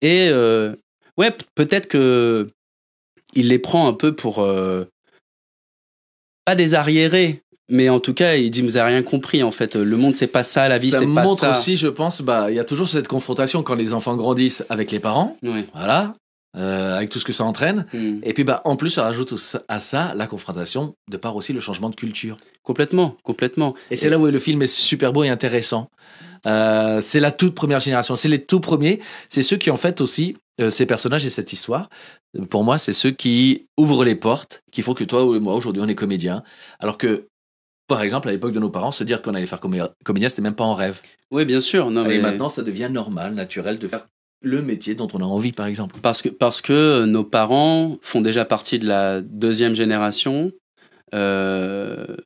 [SPEAKER 2] Et ouais, peut-être que il les prend un peu pour. Euh, pas des arriérés, mais en tout cas, il dit Vous a rien compris, en fait. Le monde, c'est pas ça, la vie, c'est pas ça. Ça montre aussi,
[SPEAKER 1] je pense, bah, il y a toujours cette confrontation quand les enfants grandissent avec les parents. Voilà. Euh, avec tout ce que ça entraîne. Hmm. Et puis, bah, en plus, ça rajoute à ça la confrontation, de part aussi le changement de culture. Complètement, complètement. Et, c'est là où le film est super beau et intéressant. Euh, c'est la toute première génération, c'est les tout premiers, c'est ceux qui en fait aussi euh, ces personnages et cette histoire, pour moi, c'est ceux qui ouvrent les portes, qui font que toi ou moi, aujourd'hui, on est comédien. Alors que, par exemple, à l'époque de nos parents, se dire qu'on allait faire comédien, comédien, c'était même pas en rêve. Oui, bien sûr. Non, mais... maintenant, ça devient normal, naturel de faire le métier dont on a envie, par exemple. Parce que,
[SPEAKER 2] parce que euh, nos parents font déjà partie de la deuxième génération. Euh,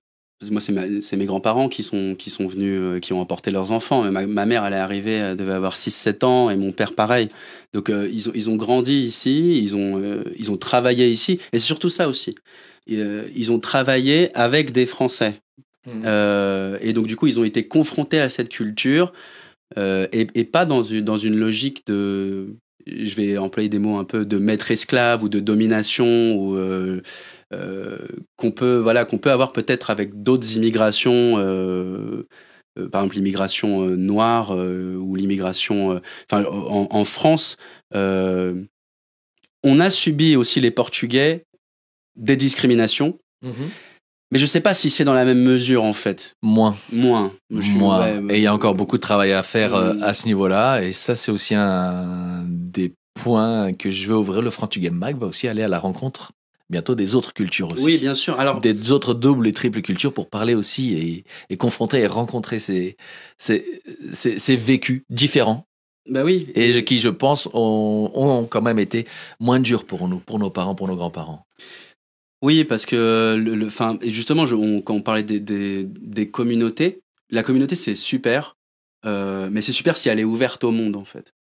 [SPEAKER 2] moi, c'est mes grands-parents qui sont, qui sont venus, euh, qui ont emporté leurs enfants. Ma, ma, mère, elle est arrivée, elle devait avoir 6-7 ans, et mon père, pareil. Donc, euh, ils, ont, ils ont grandi ici, ils ont, euh, ils ont travaillé ici, et c'est surtout ça aussi. ils ont travaillé avec des Français. Mmh. et donc, du coup, ils ont été confrontés à cette culture, et, pas dans une, dans une logique de. Je vais employer des mots un peu de maître-esclave ou de domination, ou euh, qu'on peut, voilà, qu'on peut avoir peut-être avec d'autres immigrations euh, euh, par exemple l'immigration noire ou l'immigration en, France on a subi aussi les portugais des discriminations mhm. mais je sais pas si c'est dans la même mesure en fait moins moins moins et il y a encore beaucoup de travail
[SPEAKER 1] à faire mm. à ce niveau-là et ça c'est aussi un des points que je vais ouvrir le Frantugame Mag va aussi aller à la rencontre bientôt des autres cultures aussi. Oui, bien sûr. Alors des autres doubles et triples cultures pour parler aussi et, confronter et rencontrer ces, vécus différents Ben oui. Et qui, je pense, ont, quand même été moins durs pour nous, pour nos parents, pour nos grands-parents.
[SPEAKER 2] Oui, parce que, le, justement, quand on parlait des, communautés, la communauté, c'est super, euh, mais c'est super si elle est ouverte au monde, en fait.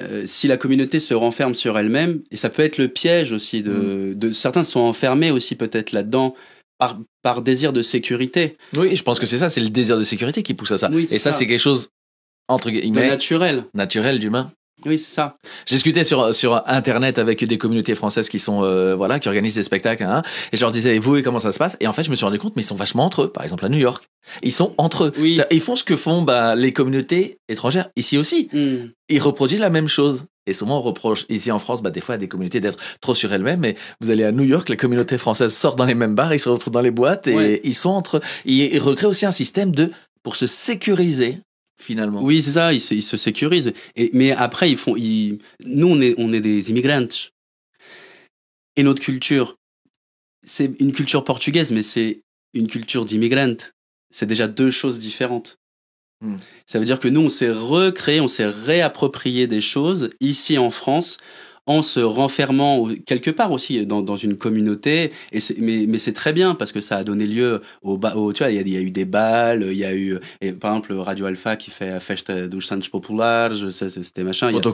[SPEAKER 2] Euh, si la communauté se renferme sur elle-même, et ça peut être le piège aussi de, mm. certains sont enfermés aussi peut-être là-dedans
[SPEAKER 1] par, désir de sécurité. Oui, je pense que c'est ça, c'est le désir de sécurité qui pousse à ça. et ça, c'est quelque chose entre guillemets naturel, naturel d'humain. Oui, c'est ça. J'ai discuté sur sur internet avec des communautés françaises qui sont euh, voilà qui organisent des spectacles hein, et je leur disais vous et comment ça se passe et en fait je me suis rendu compte mais ils sont vachement entre eux par exemple à New York ils sont entre eux ils font ce que font bah, les communautés étrangères ici aussi hmm. ils reproduisent la même chose et souvent on reproche ici en France bah, des fois à des communautés d'être trop sur elles-mêmes mais vous allez à New York la communauté française sort dans les mêmes bars ils se retrouvent dans les boîtes et ils sont entre eux. ils recréent aussi un système de pour se sécuriser
[SPEAKER 2] oui, c'est ça, ils se, sécurisent. Et, mais après, ils font, nous, on est, on est des immigrants. Et notre culture, c'est une culture portugaise, mais c'est une culture d'immigrants. C'est déjà deux choses différentes. Hmm. Ça veut dire que nous, on s'est recréé, on s'est réapproprié des choses ici en France en se renfermant quelque part aussi dans, une communauté. Et mais, c'est très bien parce que ça a donné lieu au, tu vois, il y, a eu des balles, il y a eu, par exemple, Radio Alpha qui fait Festa dos Santos c'était machin. Poto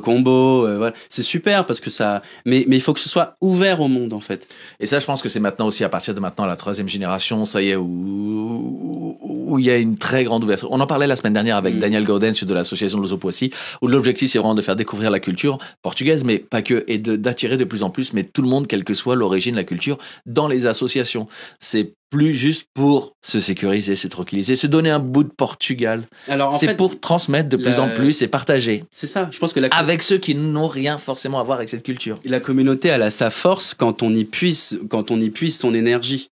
[SPEAKER 2] Combo. Euh, voilà. C'est super
[SPEAKER 1] parce que ça, mais, mais il faut que ce soit ouvert au monde, en fait. Et ça, je pense que c'est maintenant aussi, à partir de maintenant, la troisième génération, ça y est, où, où il y a une très grande ouverture. On en parlait la semaine dernière avec mm. Daniel Gaudens de l'association Los Poissy, où l'objectif, c'est vraiment de faire découvrir la culture portugaise mais pas que, et d'attirer de, plus en plus, mais tout le monde, quelle que soit l'origine, la culture, dans les associations. C'est plus juste pour se sécuriser, se tranquilliser, se donner un bout de Portugal. c'est pour transmettre de plus en plus et partager. C'est ça. Je pense que la... avec ceux qui n'ont rien forcément à voir avec cette culture.
[SPEAKER 2] La communauté, elle a sa force quand on y puise, quand on y puisse son énergie.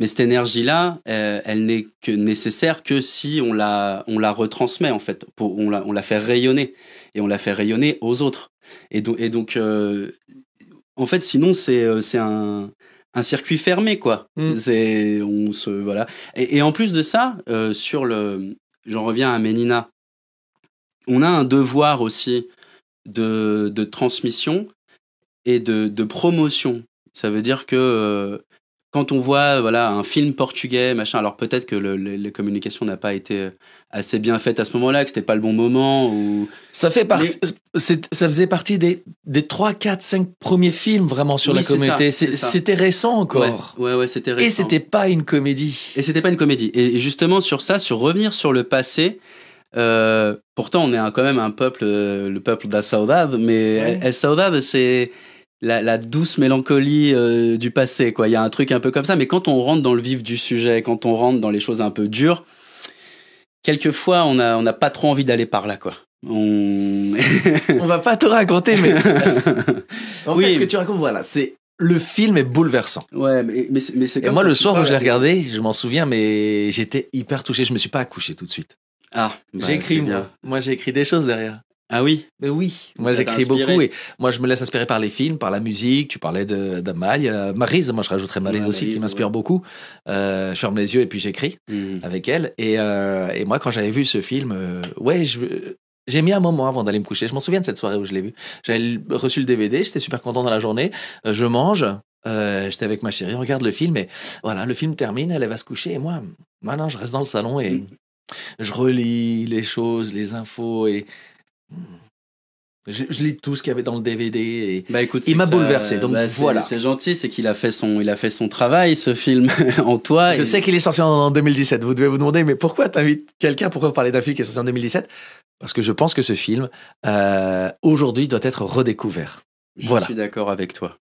[SPEAKER 2] Mais cette énergie-là, euh, elle n'est que nécessaire que si on la, on la retransmet en fait, pour, on, la, on la fait rayonner et on la fait rayonner aux autres. Et, et donc, euh, en fait, sinon, euh, c'est un, un, circuit fermé, quoi. Mm. on se, voilà. Et, et, en plus de ça, euh, sur le, j'en reviens à Ménina, on a un devoir aussi de, de transmission et de, de promotion. Ça veut dire que quand on voit voilà un film portugais machin alors peut-être que les communications la communication n'a pas été euh, assez bien faite à ce moment-là que c'était pas le bon moment ou ça fait partie
[SPEAKER 1] ça faisait partie des des 3 4 5 premiers films vraiment sur la communauté c'était récent encore
[SPEAKER 2] ouais c'était récent et c'était pas une comédie et c'était pas une comédie et justement sur ça sur revenir sur le passé euh, pourtant on est quand même un peuple euh, le peuple d'Assaudab, saudade mais ouais. saudade c'est la, douce mélancolie euh, du passé, quoi. Il y a un truc un peu comme ça, mais quand on rentre dans le vif du sujet, quand on rentre dans les choses un peu dures, quelquefois on n'a on pas trop envie d'aller par là, quoi. On... on va pas te raconter, mais en ce que tu racontes, voilà, c'est
[SPEAKER 1] le film est
[SPEAKER 2] bouleversant. Ouais, mais, mais, c'est. moi, le soir où je l'ai
[SPEAKER 1] regardé, je m'en souviens, mais j'étais hyper touché. Je me suis pas accouché tout de suite. Ah, bah, Moi, j'ai écrit des choses derrière. Ah oui Mais ben oui. Moi, j'écris beaucoup et moi, je me laisse inspirer par les films, par la musique. Tu parlais de, de euh, Marise, moi, je rajouterais Marise aussi, qui m'inspire beaucoup. Euh, je ferme les yeux et puis j'écris mm. avec elle. Et, euh, et moi, quand j'avais vu ce film, ouais, J'ai mis un moment avant d'aller me coucher. Je m'en souviens de cette soirée où je l'ai vu. J'avais reçu le DVD, j'étais super content dans la journée. Je mange, j'étais avec ma chérie, on regarde le film et voilà, le film termine, elle, va se coucher et moi, maintenant, je reste dans le salon et mm. je relis les choses, les infos et, Hmm. Je, lis tout ce qu'il y avait dans le DVD et
[SPEAKER 2] il bah, m'a bouleversé. Donc bah, voilà. C'est gentil, c'est qu'il a fait son, il a fait son travail, ce film
[SPEAKER 1] en toi. Je sais qu'il est sorti en, 2017. Vous devez vous demander, mais pourquoi t'invites quelqu'un Pourquoi vous parlez d'un film qui est sorti en 2017 Parce que je pense que ce film euh, aujourd'hui doit être redécouvert. Je suis d'accord avec toi.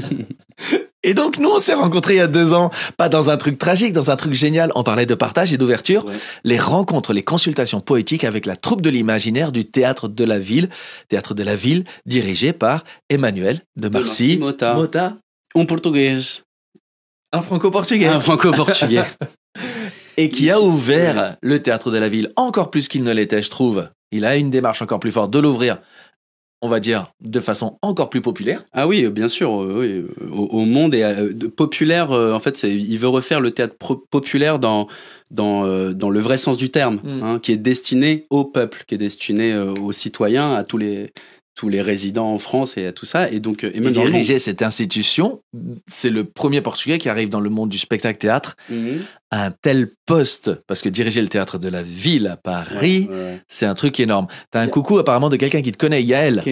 [SPEAKER 1] Et donc nous, on s'est rencontrés il y a deux ans, pas dans un truc tragique, dans un truc génial. On parlait de partage et d'ouverture, les rencontres, les consultations poétiques avec la troupe de l'imaginaire du théâtre de la ville, théâtre de la ville dirigé par Emmanuel de Marcy, Mota. Un portugais. Un franco-portugais. Un franco-portugais. et qui a ouvert le théâtre de la ville encore plus qu'il ne l'était, je trouve. Il a une démarche encore plus forte de l'ouvrir on va dire, de façon encore plus populaire.
[SPEAKER 2] Ah oui, bien sûr, euh, euh, Au, monde et euh, populaire. en fait, il veut refaire le théâtre populaire dans dans, le vrai sens du terme, mm. hein, qui est destiné au peuple, qui est destiné aux citoyens, à tous les tous les résidents en France et à
[SPEAKER 1] tout ça. Et donc, euh, et diriger cette institution, c'est le premier Portugais qui arrive dans le monde du spectacle-théâtre à mhm. un tel poste, parce que diriger le théâtre de la ville à Paris, c'est un truc énorme. T'as un coucou apparemment de quelqu'un qui te connaît, Yael.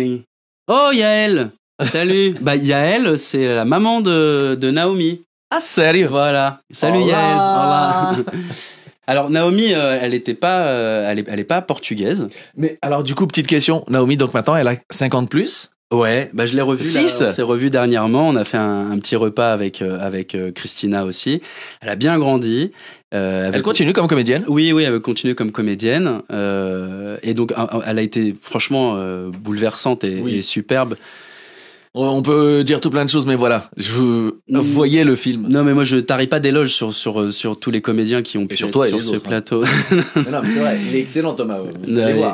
[SPEAKER 1] Oh Yael,
[SPEAKER 2] salut. bah Yael, c'est la maman de, Naomi. Ah sérieux Voilà.
[SPEAKER 1] Salut Yael. voilà Alors Naomi, euh, elle n'était pas, euh, elle, est, pas portugaise. Mais alors du coup, petite question, Naomi, donc maintenant, elle a 50 plus Ouais,
[SPEAKER 2] bah je l'ai revue Six. C'est dernièrement. On a fait un, petit repas avec euh, avec Christina aussi. Elle a bien grandi. elle, continue comme comédienne. Oui, oui, elle continue comme comédienne. et donc, elle a été franchement bouleversante et superbe on peut dire tout plein de choses, mais voilà, je mm. voyais le film. Non, mais moi, je tarie pas d'éloges sur, sur, euh, sur tous les comédiens qui ont pu sur, ce hein. plateau. c'est
[SPEAKER 1] vrai, il est excellent, Thomas.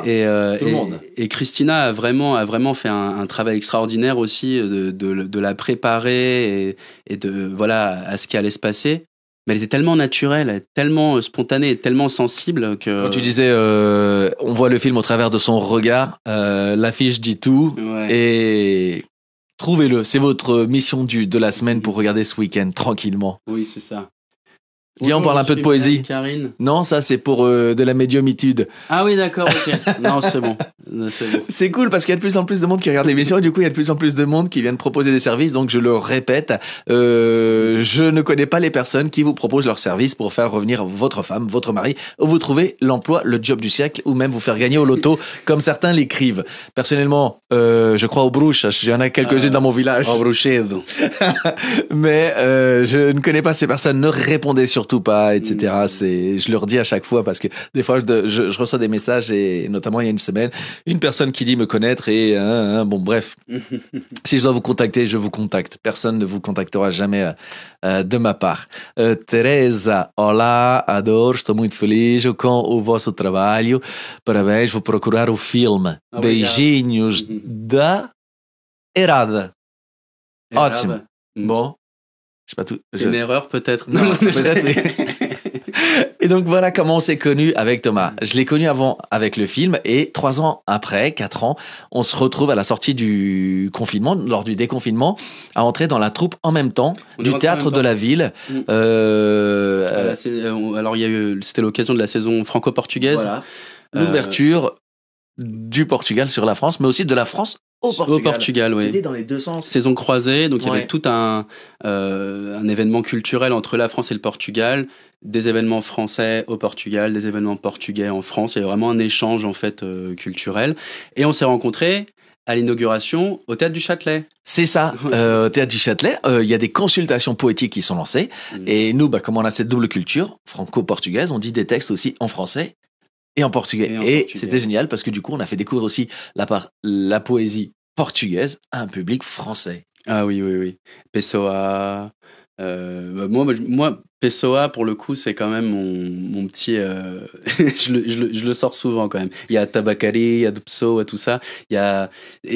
[SPEAKER 2] et, Christina a vraiment, a vraiment fait un, travail extraordinaire aussi euh, de, la préparer et, de, voilà, à ce qui allait se passer. Mais elle était tellement naturelle, tellement spontanée, tellement sensible que. Quand tu disais, euh,
[SPEAKER 1] on voit le film au travers de son regard, l'affiche dit tout. Et Trouvez-le, c'est votre euh, mission du, de la semaine pour regarder ce week-end tranquillement. Oui, c'est ça. Viens, on parle un peu de poésie. Non, ça c'est pour euh, de la médiumitude. Ah oui, d'accord, ok. non, c'est bon. C'est cool parce qu'il y a de plus en plus de monde qui regarde l'émission et du coup il y a de plus en plus de monde qui viennent proposer des services. Donc je le répète, euh, je ne connais pas les personnes qui vous proposent leurs services pour faire revenir votre femme, votre mari, ou vous trouver l'emploi, le job du siècle, ou même vous faire gagner au loto, comme certains l'écrivent. Personnellement, euh, je crois aux brouches. Il y en a quelques-unes dans mon village. Au Mais je ne connais pas ces personnes. Ne répondez surtout ou pas, etc. Mm. C'est, je le dis à chaque fois parce que des fois, je, je, reçois des messages et notamment il y a une semaine, une personne qui dit me connaître et hein, hein, hein, bon, bref. si je dois vous contacter, je vous contacte. Personne ne vous contactera jamais euh, euh, de ma part. Euh, Teresa, hola, adore, je muito feliz com o vosso trabalho. Parabéns, vou procurar o filme. Beijinhos da Erada. Ótimo. Hum. bon je sais pas tout. Une
[SPEAKER 2] erreur peut-être. Non, peut
[SPEAKER 1] et donc voilà comment on s'est connu avec Thomas. Je l'ai connu avant avec le film et trois ans après, quatre ans, on se retrouve à la sortie du confinement, lors du déconfinement, à entrer dans la troupe en même temps du théâtre de la ville. Mm.
[SPEAKER 2] Euh, euh, alors il y a eu, c'était l'occasion de la saison franco-portugaise. L'ouverture, euh, du Portugal sur la France, mais aussi de la France au Portugal. oui. C'était
[SPEAKER 1] dans les deux sens. Saison croisée, donc il y avait tout
[SPEAKER 2] euh, un, événement culturel entre la France et le Portugal, des événements français au Portugal, des événements portugais en France. Il y avait vraiment un échange en fait euh, culturel. Et on s'est rencontrés à l'inauguration au Théâtre du Châtelet.
[SPEAKER 1] C'est ça, euh, au Théâtre du Châtelet, il y a des consultations poétiques qui sont lancées. Mm. Et nous, bah, comme on a cette double culture franco-portugaise, on dit des textes aussi en français et en portugais. Et, c'était génial parce que du coup, on a fait découvrir aussi la, la poésie portugaise à un public français.
[SPEAKER 2] Ah oui, oui, oui. Pessoa. Euh, bah, moi, moi, Pessoa, pour le coup, c'est quand même mon, petit. Euh, je, le, sors souvent quand même. Il y a Tabacari, il y a Dupso, tout ça. Il y a...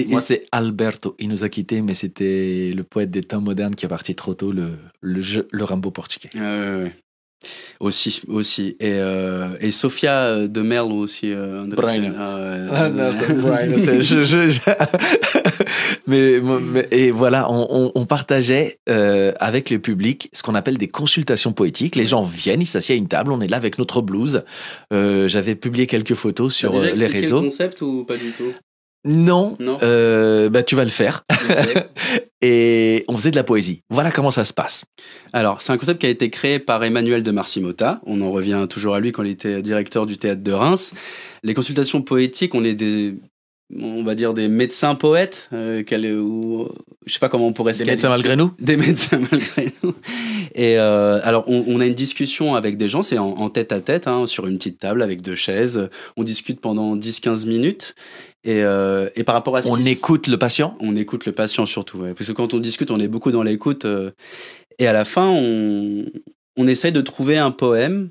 [SPEAKER 2] moi, c'est
[SPEAKER 1] Alberto. Il nous a quittés, mais c'était le poète des temps modernes qui est parti trop tôt, le, le Rambo portugais. Oui,
[SPEAKER 2] oui, oui. Aussi, aussi. Et, euh, Sophia et euh, Sofia de Merle aussi. Euh,
[SPEAKER 1] Brian. Ah, ah, mais, et voilà, on, partageait avec le public ce qu'on appelle des consultations poétiques. Les gens viennent, ils s'assiedent à une table, on est là avec notre blouse. J'avais publié quelques photos sur les réseaux. le
[SPEAKER 2] concept ou pas du tout
[SPEAKER 1] non, non. Euh, bah, tu vas le faire. et on faisait de la poésie. Voilà comment ça se passe. Alors, c'est un concept qui a été créé
[SPEAKER 2] par Emmanuel de Marcimota. On en revient toujours à lui quand il était directeur du théâtre de Reims. Les consultations poétiques, on est des on va dire des médecins poètes, euh, ou, je sais pas comment on pourrait se Des médecins malgré nous Des médecins malgré nous. Et euh, alors, on, a une discussion avec des gens, c'est en, tête à tête, hein, sur une petite table avec deux chaises. On discute pendant 10-15 minutes. Euh, et, par rapport à ce on écoute le patient. On écoute le patient surtout, parce que quand on discute, on est beaucoup dans l'écoute. Euh, et à la fin, on, on essaye de trouver un poème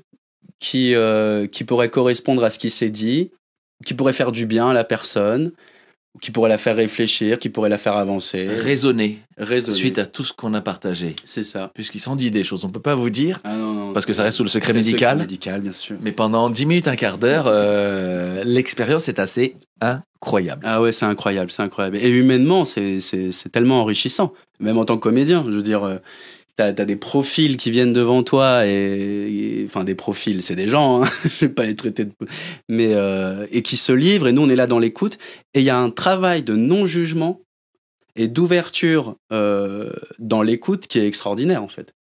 [SPEAKER 2] qui euh, qui pourrait correspondre à ce qui s'est dit, qui pourrait faire du bien à la personne, qui pourrait la faire réfléchir, qui pourrait la faire avancer.
[SPEAKER 1] Raisonner. Raisonner. Suite à tout ce qu'on a partagé. C'est ça. Puisqu'ils sont dit des choses. On ne peut pas vous dire, ah non, parce que ça reste sous le secret médical. Secret médical, bien sûr. Mais pendant 10 minutes, un quart d'heure, euh,
[SPEAKER 2] l'expérience est assez incroyable. Ah ouais, c'est incroyable, c'est incroyable. Et humainement, c'est tellement enrichissant, même en tant que comédien. Je veux dire, euh, T'as as des profils qui viennent devant toi et, enfin des profils, c'est des gens, hein. je vais pas les traiter mais euh, et qui se livrent et nous on est là dans l'écoute et il y a un travail de non jugement et
[SPEAKER 1] d'ouverture euh, dans l'écoute qui est extraordinaire en fait.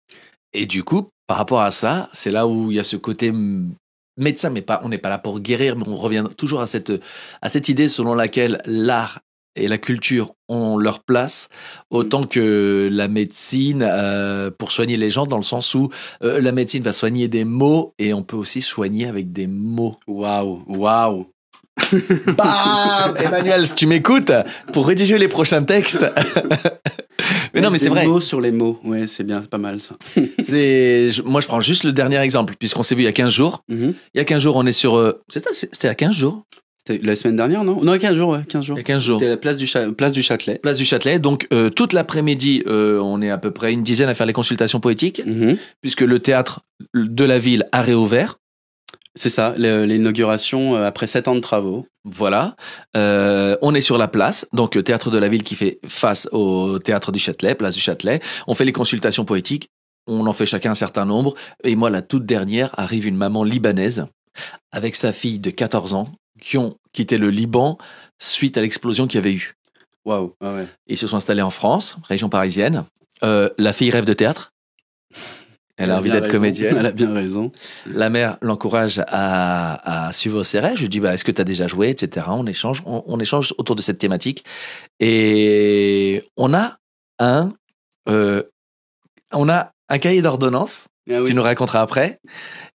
[SPEAKER 1] Et du coup, par rapport à ça, c'est là où il y a ce côté mm, médecin, mais pas, on n'est pas là pour guérir, mais on revient toujours à cette, à cette idée selon laquelle l'art et la culture ont leur place autant que la médecine euh, pour soigner les gens dans le sens où euh, la médecine va soigner des mots et on peut aussi soigner avec des mots. Waouh, waouh. Bam Emmanuel, si tu m'écoutes, pour rédiger les prochains textes. mais non, mais c'est vrai. mots sur les mots, ouais, c'est bien, c'est pas mal ça. moi, je prends juste le dernier exemple, puisqu'on s'est vu il y a 15 jours. Mhm. Il y a 15 jours, on est sur. Euh, c'était à y 15 jours c'était la semaine dernière, non Non, 15 jours, ouais, 15 jours. Il y a 15 jours. C'était la place du, place du Châtelet. Place du Châtelet. Donc, euh, toute l'après-midi, euh, on est à peu près une dizaine à faire les consultations poétiques, mhm. puisque le théâtre de la ville a réouvert. C'est ça, l'inauguration euh, après 7 ans de travaux. Voilà. on est sur la place, donc théâtre de la ville qui fait face au théâtre du Châtelet, place du Châtelet. On fait les consultations poétiques. On en fait chacun un certain nombre. Et moi, la toute dernière, arrive une maman libanaise avec sa fille de 14 ans qui ont quitté le Liban suite à l'explosion qu'il y avait eu. Waouh. Ah Ils se sont installés en France, région parisienne. Euh, la fille rêve de théâtre. Elle, a envie d'être comédienne. Elle a bien raison. La mère l'encourage à, suivre ses rêves. Je lui dis bah, Est-ce que tu as déjà joué etc. On échange, on, échange autour de cette thématique. Et on a un, euh, on a un cahier d'ordonnance. Tu ah nous raconteras après.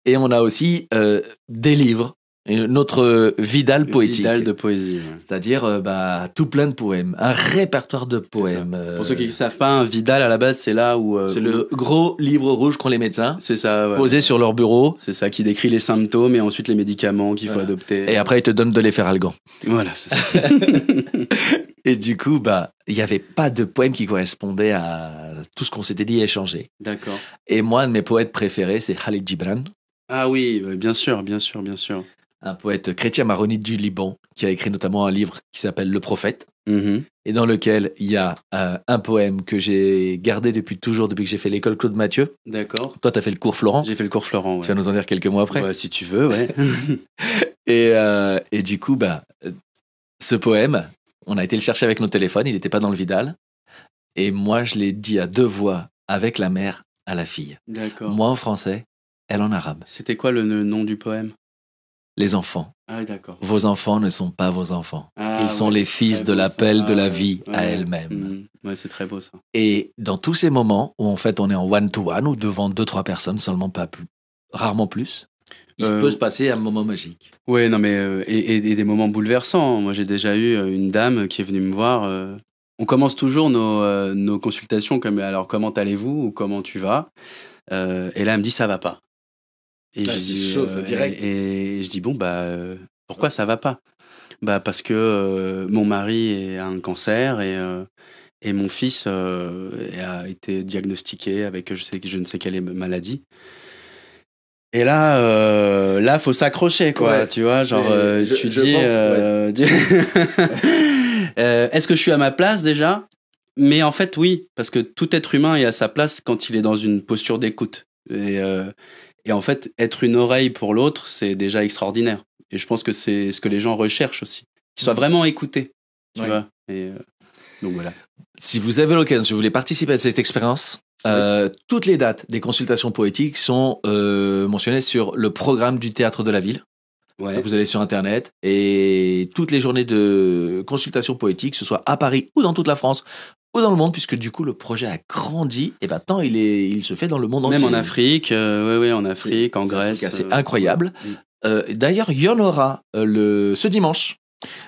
[SPEAKER 1] Et on a aussi euh, des livres notre euh, Vidal poétique. Vidal de poésie. C'est-à-dire euh, bah, tout plein de poèmes, un répertoire de poèmes. Euh, Pour ceux qui ne savent pas, un Vidal à la base, c'est là où... c'est le gros livre rouge qu'ont les médecins. C'est
[SPEAKER 2] ça. Ouais. Posé sur leur bureau. C'est ça, qui décrit les symptômes et ensuite les médicaments qu'il faut adopter. Et après, ils te donnent
[SPEAKER 1] de les Voilà, c'est ça. et du coup, bah, il n'y avait pas de poème qui correspondait à tout ce qu'on s'était dit et échangé. D'accord. Et moi, un de mes poètes préférés, c'est Khalid Gibran. Ah oui, bah, bien sûr, bien sûr, bien sûr un poète chrétien maronite du Liban, qui a écrit notamment un livre qui s'appelle Le Prophète, mm-hmm. et dans lequel il y a euh, un poème que j'ai gardé depuis toujours, depuis que j'ai fait l'école Claude Mathieu. D'accord. Toi, tu as fait le cours Florent. J'ai fait le cours Florent, ouais. Tu vas nous en dire quelques mois après. Ouais, si tu veux, ouais. Euh, et, du coup, bah, ce poème, on a été le chercher avec nos téléphones, il n'était pas dans le Vidal. Et moi, je l'ai dit à deux voix avec la mère à la fille. D'accord. Moi en français, elle en arabe.
[SPEAKER 2] C'était quoi le nom du poème
[SPEAKER 1] les enfants. Ah, vos enfants ne sont pas vos enfants. Ah Ils sont les fils de l'appel de la ah vie à elle-même. Mhm. c'est très beau ça. Et dans tous ces moments où en fait on est en one-to-one ou devant deux, trois personnes seulement, pas plus, rarement plus, il euh, peut se passer un moment magique. Oui, non, mais euh, et,
[SPEAKER 2] des moments bouleversants. Moi, j'ai déjà eu euh, une dame qui est venue me voir. on commence toujours nos, nos, consultations comme alors comment allez-vous ou comment tu vas Et là, elle me dit ça va pas.
[SPEAKER 1] Et, bah, je dis, euh,
[SPEAKER 2] je dis bon bah euh, pourquoi ça va pas Bah parce que euh, mon mari a un cancer et et mon fils a été diagnostiqué avec je sais je ne sais quelle maladie. Et là, là, faut s'accrocher, quoi. Tu vois, genre, tu dis, est-ce que je suis à ma place déjà Mais en fait, oui, parce que tout être humain est à sa place quand il est dans une posture d'écoute. Et, et en fait, être une oreille pour l'autre, c'est déjà extraordinaire. Et je pense que c'est ce que les gens
[SPEAKER 1] recherchent aussi. Qu'ils soient mm. vraiment écoutés. Tu vois euh, donc voilà. Si vous avez l'occasion, si vous voulez participer à cette expérience, euh, toutes les dates des consultations poétiques sont euh, mentionnées sur le programme du théâtre de la ville. Vous allez sur Internet et toutes les journées de consultations poétiques, que ce soit à Paris ou dans toute la France, ou dans le monde, puisque du coup le projet a grandi, et eh maintenant il, est, il se fait dans le monde entier. Même en
[SPEAKER 2] Afrique, euh,
[SPEAKER 1] oui, en Afrique, en Grèce. C'est euh, incroyable. Euh, d'ailleurs, il y en aura le, ce dimanche.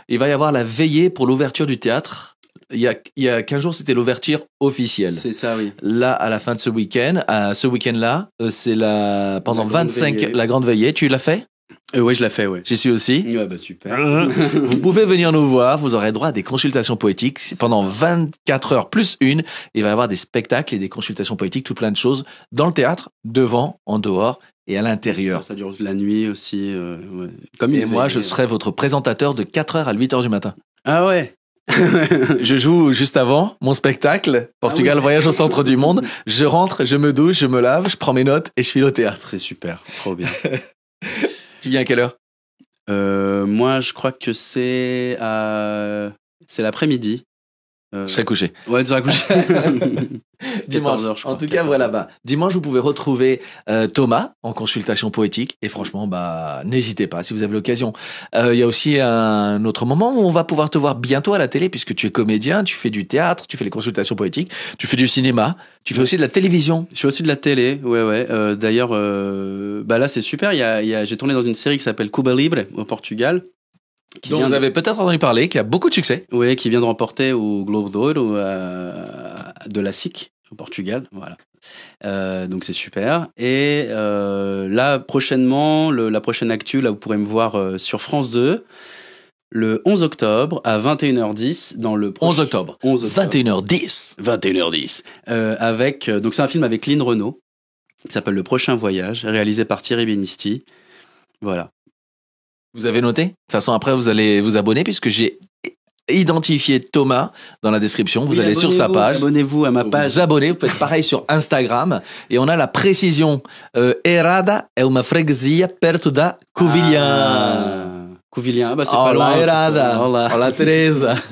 [SPEAKER 1] Il va y avoir la veillée pour l'ouverture du théâtre. Il y, a, il y a 15 jours, c'était l'ouverture officielle. C'est ça, oui. Là, à la fin de ce week-end, à ce week-end-là, c'est la pendant 25, la grande veillée. Tu l'as fait euh, oui, je l'ai fait, ouais. J'y suis aussi. Ouais, bah, super. Hein, hein. vous pouvez venir nous voir, vous aurez droit à des consultations poétiques pendant 24 heures plus une. Il va y avoir des spectacles et des consultations poétiques, tout plein de choses, dans le théâtre, devant, en dehors et à l'intérieur. Ça, dure la nuit aussi. Comme euh, ouais. Comme et moi, je serai votre présentateur de 4h à 8h du matin. Ah ouais je joue juste avant mon spectacle, ah Portugal voyage au centre du monde. Je rentre, je me douche, je me lave, je prends mes notes et je file au théâtre. C'est super,
[SPEAKER 2] trop bien. Tu à quelle heure euh, Moi, je crois que c'est à... c'est l'après-midi. Euh, je Serait couché. Ouais, tu
[SPEAKER 1] couché. Dimanche. en tout cas, voilà. Bah, dimanche, vous pouvez retrouver euh, Thomas en consultation poétique. Et franchement, bah, n'hésitez pas si vous avez l'occasion. Euh, il y a aussi un autre moment où on va pouvoir te voir bientôt à la télé, puisque tu es comédien, tu fais du théâtre, tu fais les consultations poétiques, tu fais du cinéma, tu fais aussi de la télévision. Je fais aussi de la télé, ouais, ouais. D'ailleurs,
[SPEAKER 2] bah là, c'est super. J'ai tourné dans une série qui s'appelle Cuba Libre au Portugal dont vous avez peut-être entendu parler, qui a beaucoup de succès. Oui, qui vient de remporter au Globe d'Or euh, de la SIC au Portugal. Voilà. Euh, donc c'est super. Et euh, là, prochainement, la prochaine actu, là, vous pourrez me voir sur France 2 le 11 octobre à 21h10 dans le 11 octobre. 11 21h10 21h10 avec donc c'est un film avec Lynn Renault qui s'appelle Le prochain voyage
[SPEAKER 1] réalisé par Thierry Benisti. Voilà. Vous avez noté De toute façon, après, vous allez vous abonner puisque j'ai identifié Thomas dans la description. Vous allez sur sa page. Abonnez-vous à ma page. Vous abonnez. Vous faites pareil sur Instagram. Et on a la précision. Euh, errada é uma freguesia perto da
[SPEAKER 2] Covilhã. Ah, bah, c'est pas loin. Errada. Hola. Hola, Teresa.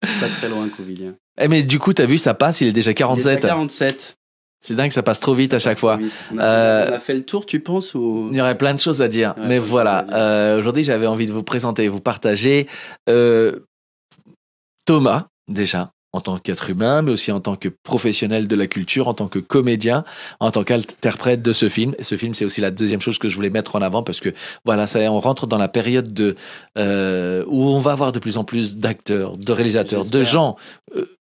[SPEAKER 2] pas très loin, Covilhã.
[SPEAKER 1] Eh, mais du coup, t'as vu, ça passe, il est déjà 47. Il
[SPEAKER 2] 47.
[SPEAKER 1] C'est dingue, ça passe trop vite à chaque fois. On a, euh,
[SPEAKER 2] fait le tour, tu penses Il
[SPEAKER 1] y aurait plein de choses à dire, mais voilà. Euh, aujourd'hui, j'avais envie de vous présenter, vous partager euh, Thomas déjà en tant qu'être humain, mais aussi en tant que professionnel de la culture, en tant que comédien, en tant qu'interprète de ce film. ce film, c'est aussi la deuxième chose que je voulais mettre en avant parce que voilà, ça, on rentre dans la période de où on va avoir de plus en plus d'acteurs, de réalisateurs, de gens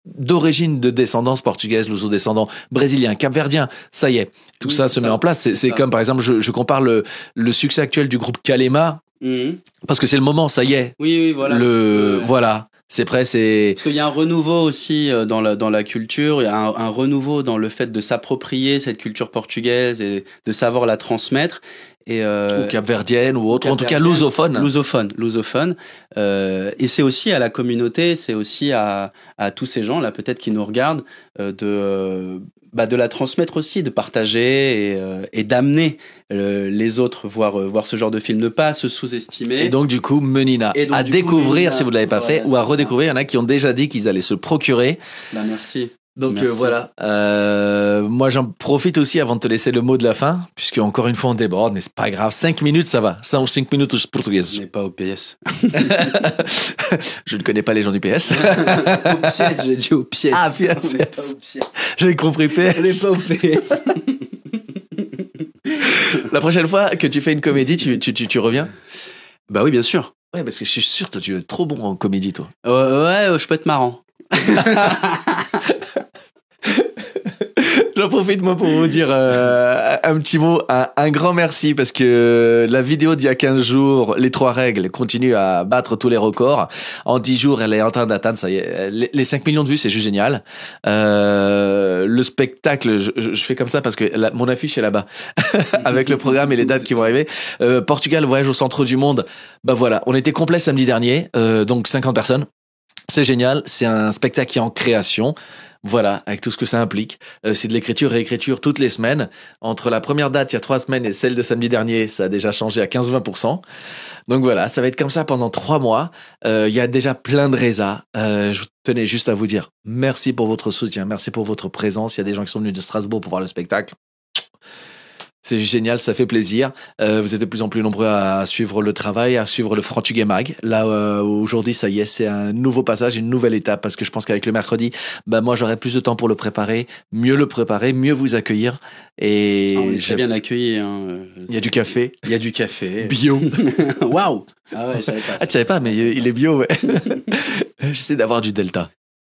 [SPEAKER 1] d'origine, de descendance portugaise, luso-descendant, brésilien, capverdien, ça y est, tout ça se met en place. C'est comme, par exemple, je, compare le, succès actuel du groupe Kalema, mhm. parce que c'est le moment, ça y est.
[SPEAKER 2] Oui, oui, voilà. Le,
[SPEAKER 1] voilà. C'est prêt, c'est. Parce qu'il y a un renouveau aussi euh, dans la, dans
[SPEAKER 2] la culture, il y a un renouveau dans le fait de s'approprier cette culture portugaise et de savoir la transmettre. Euh, ou capverdienne ou autre, en tout cas lusophone. Lusophone, lusophone. Euh, et c'est aussi à la communauté, c'est aussi à, à, tous ces gens là peut-être qui nous regardent euh, de bah, de la transmettre aussi, de partager et, d'amener
[SPEAKER 1] les autres voir voir ce genre de film, ne pas se sous-estimer. Et donc du coup Menina et à découvrir si vous ne l'avez pas fait ou à redécouvrir. Il y en a qui ont déjà dit qu'ils allaient se procurer. Bah, merci. Donc euh, voilà. Euh, moi, j'en profite aussi avant de te laisser le mot de la fin, puisque encore une fois, on déborde, mais c'est pas grave. Cinq minutes, ça va. ou cinq minutos portugais. Je n'ai pas au PS. je ne connais pas les gens du PS. au PS, j'ai dit au PS. Ah, PS. PS. J'ai compris PS. On pas au PS. la prochaine fois que tu fais une comédie, tu, tu, tu, reviens Bah oui, bien sûr. Ouais, parce que je suis sûr, que tu es trop bon en comédie, toi.
[SPEAKER 2] Euh, ouais, je peux être marrant.
[SPEAKER 1] J'en profite moi pour vous dire euh, un petit mot, un, grand merci parce que la vidéo d'il y a 15 jours, les trois règles, continue à battre tous les records. En 10 jours, elle est en train d'atteindre ça y est, les, 5 millions de vues, c'est juste génial. Euh, le spectacle, je, fais comme ça parce que mon affiche est là-bas avec le programme et les dates qui vont arriver. Euh, Portugal, voyage au centre du monde. Bah voilà, on était complet samedi dernier, donc 50 personnes. C'est génial, c'est un spectacle qui est en création. Voilà, avec tout ce que ça implique. Euh, c'est de l'écriture et écriture toutes les semaines. Entre la première date il y a trois semaines et celle de samedi dernier, ça a déjà changé à 15-20%. Donc voilà, ça va être comme ça pendant trois mois. Euh, il y a déjà plein de résas. Euh, je tenais juste à vous dire merci pour votre soutien, merci pour votre présence. Il y a des gens qui sont venus de Strasbourg pour voir le spectacle. C'est génial, ça fait plaisir. Euh, vous êtes de plus en plus nombreux à suivre le travail, à suivre le front Mag. Là, euh, aujourd'hui, ça y est, c'est un nouveau passage, une nouvelle étape, parce que je pense qu'avec le mercredi, bah, moi, j'aurai plus de temps pour le préparer, mieux le préparer, mieux vous accueillir. Et ah, bien accueilli. Hein. Il y a du café. Il y a du café. Bio.
[SPEAKER 2] Waouh! Ah ouais, je savais pas.
[SPEAKER 1] Ah, tu savais pas, mais il est bio, ouais. J'essaie d'avoir du delta.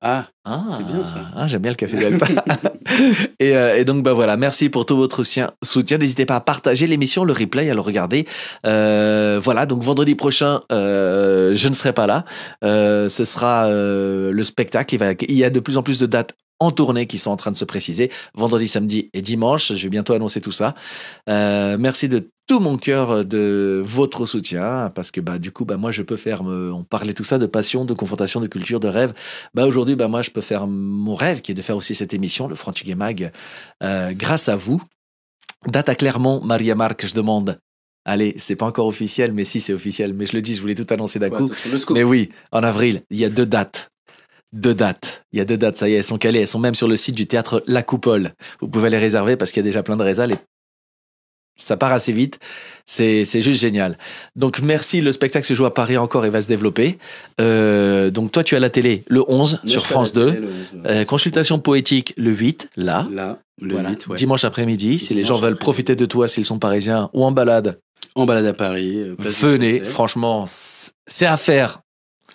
[SPEAKER 1] Ah, ah, c'est bien ça. Ah, j'aime bien le café Delta. et, euh, et, donc, ben voilà, merci pour tout votre soutien. N'hésitez pas à partager l'émission, le replay, à le regarder. Euh, voilà, donc vendredi prochain, euh, je ne serai pas là. ce sera le spectacle. Il, va, y a de plus en plus de dates en tournée qui sont en train de se préciser. Vendredi, samedi et dimanche. Je vais bientôt annoncer tout ça. merci de tout mon cœur euh, de votre soutien parce que bah du coup bah moi je peux faire euh, on parlait tout ça de passion de confrontation de culture de rêve bah aujourd'hui bah moi je peux faire mon rêve qui est de faire aussi cette émission le Franchigay Mag euh, grâce à vous date à Clermont Maria Marc je demande Allez, c'est pas encore officiel, mais si c'est officiel, mais je le dis, je voulais tout annoncer d'un coup. Mais oui, en avril, il y a deux dates deux dates. Il y a deux dates, ça y est, elles sont calées, elles sont même sur le site du théâtre La Coupole. Vous pouvez les réserver parce qu'il y a déjà plein de résales et ça part assez vite. C'est, juste génial. Donc merci, le spectacle se joue à Paris encore et va se développer. Euh, donc toi, tu as la télé le 11 sur France 2. Euh, consultation poétique le 8, là. Là, le 8, Dimanche après-midi, si les gens veulent profiter de toi, s'ils sont parisiens ou en balade. En balade à Paris. Euh, Venez, franchement, c'est à faire.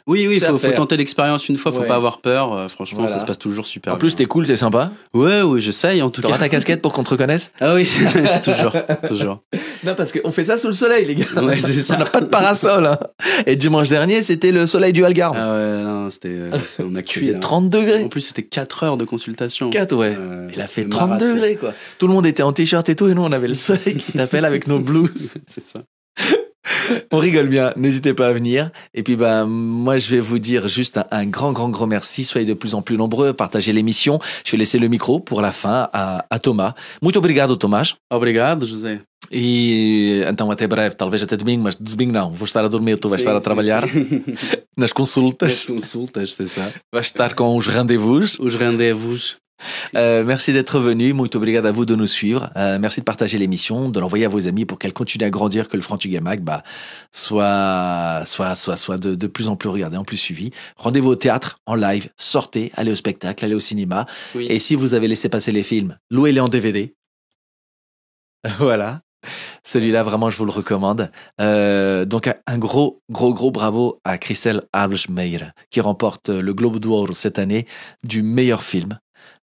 [SPEAKER 2] Oui, oui, faut, tenter l'expérience une fois, faut pas avoir peur. Euh, franchement, ça se passe toujours super. En
[SPEAKER 1] plus, t'es cool, t'es sympa. Ouais, oui, j'essaye en tout cas. ta casquette pour qu'on te reconnaisse Ah oui, toujours, toujours. Non, parce qu'on fait ça sous le soleil, les gars. On n'a pas de parasol. Hein. Et dimanche dernier, c'était le soleil du Algarve. Ah ouais, non, c'était. Euh, on a cuit. 30 hein. degrés. En plus, c'était 4 heures de consultation. 4, ouais. Euh, il a fait 30 degrés, quoi. Tout le monde était en t-shirt et tout, et nous, on avait le soleil qui t'appelle avec nos blues. c'est ça. On rigole bien, n'hésitez pas à venir. Et puis ben moi je vais vous dire juste un, grand grand grand merci. Soyez de plus en plus nombreux, partagez l'émission. Je vais laisser le micro pour la fin à, à Thomas. Muito obrigado Tomás. Obrigado José. E então até breve, talvez até domingo, mas domingo não, vou estar a dormir, tu vais sim, estar a trabalhar sim, sim. nas consultas. Nas consultas, c'est ça. Vais estar com os rendezvous. Os rendezvous. Euh, merci d'être venu. Muito obrigado à vous de nous suivre. Euh, merci de partager l'émission, de l'envoyer à vos amis pour qu'elle continue à grandir, que le franc bah, soit, soit, soit, soit de, plus en plus regardé, en plus suivi. Rendez-vous au théâtre, en live, sortez, allez au spectacle, allez au cinéma. Et si vous avez laissé passer les films, louez-les en DVD. voilà. Celui-là, vraiment, je vous le recommande. Euh, donc, un gros, gros, gros bravo à Christelle Meyer qui remporte le Globe d'Or cette année du meilleur film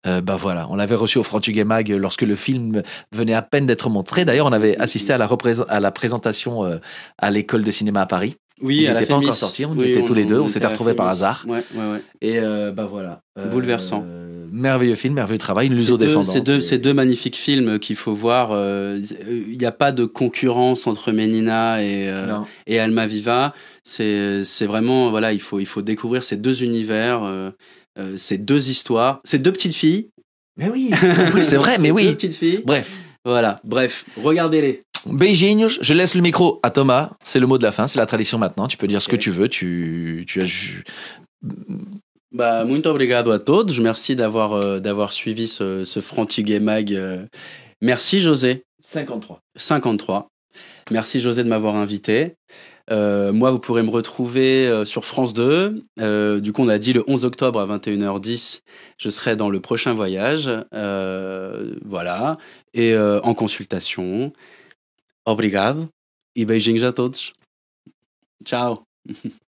[SPEAKER 1] euh, bah voilà, on l'avait reçu au Frontugue lorsque le film venait à peine d'être montré. D'ailleurs, on avait assisté à la, à la présentation euh, à l'école de cinéma à Paris. Oui, il n'était pas encore sorti, on était tous les deux, on, s'était retrouvés par hasard. Ouais, ouais, Et euh, bah voilà. Bouleversant. merveilleux film, merveilleux travail, luso descendante. Ces
[SPEAKER 2] deux, deux magnifiques films qu'il faut voir. Il n'y a pas de concurrence entre Menina et, et Alma Viva. C'est vraiment, voilà, il faut, il faut découvrir ces deux univers. Euh, ces deux histoires, ces deux petites filles. Mais oui, c'est vrai, mais oui. petites filles.
[SPEAKER 1] Bref. Voilà, bref, regardez-les. Beijinhos, je laisse le micro à Thomas, c'est le mot de la fin, c'est la tradition maintenant, tu peux dire ce que tu veux, tu, tu as... Bah,
[SPEAKER 2] muito obrigado a todos, merci d'avoir euh, d'avoir suivi ce, ce Mag. Euh. Merci José. 53. 53. Merci José de m'avoir invité. Euh, moi, vous pourrez me retrouver euh, sur France 2. Euh, du coup, on a dit le 11 octobre à 21h10, je serai dans le prochain voyage. voilà. Et en consultation.
[SPEAKER 1] Obrigado. E beijinhos a todos. Ciao.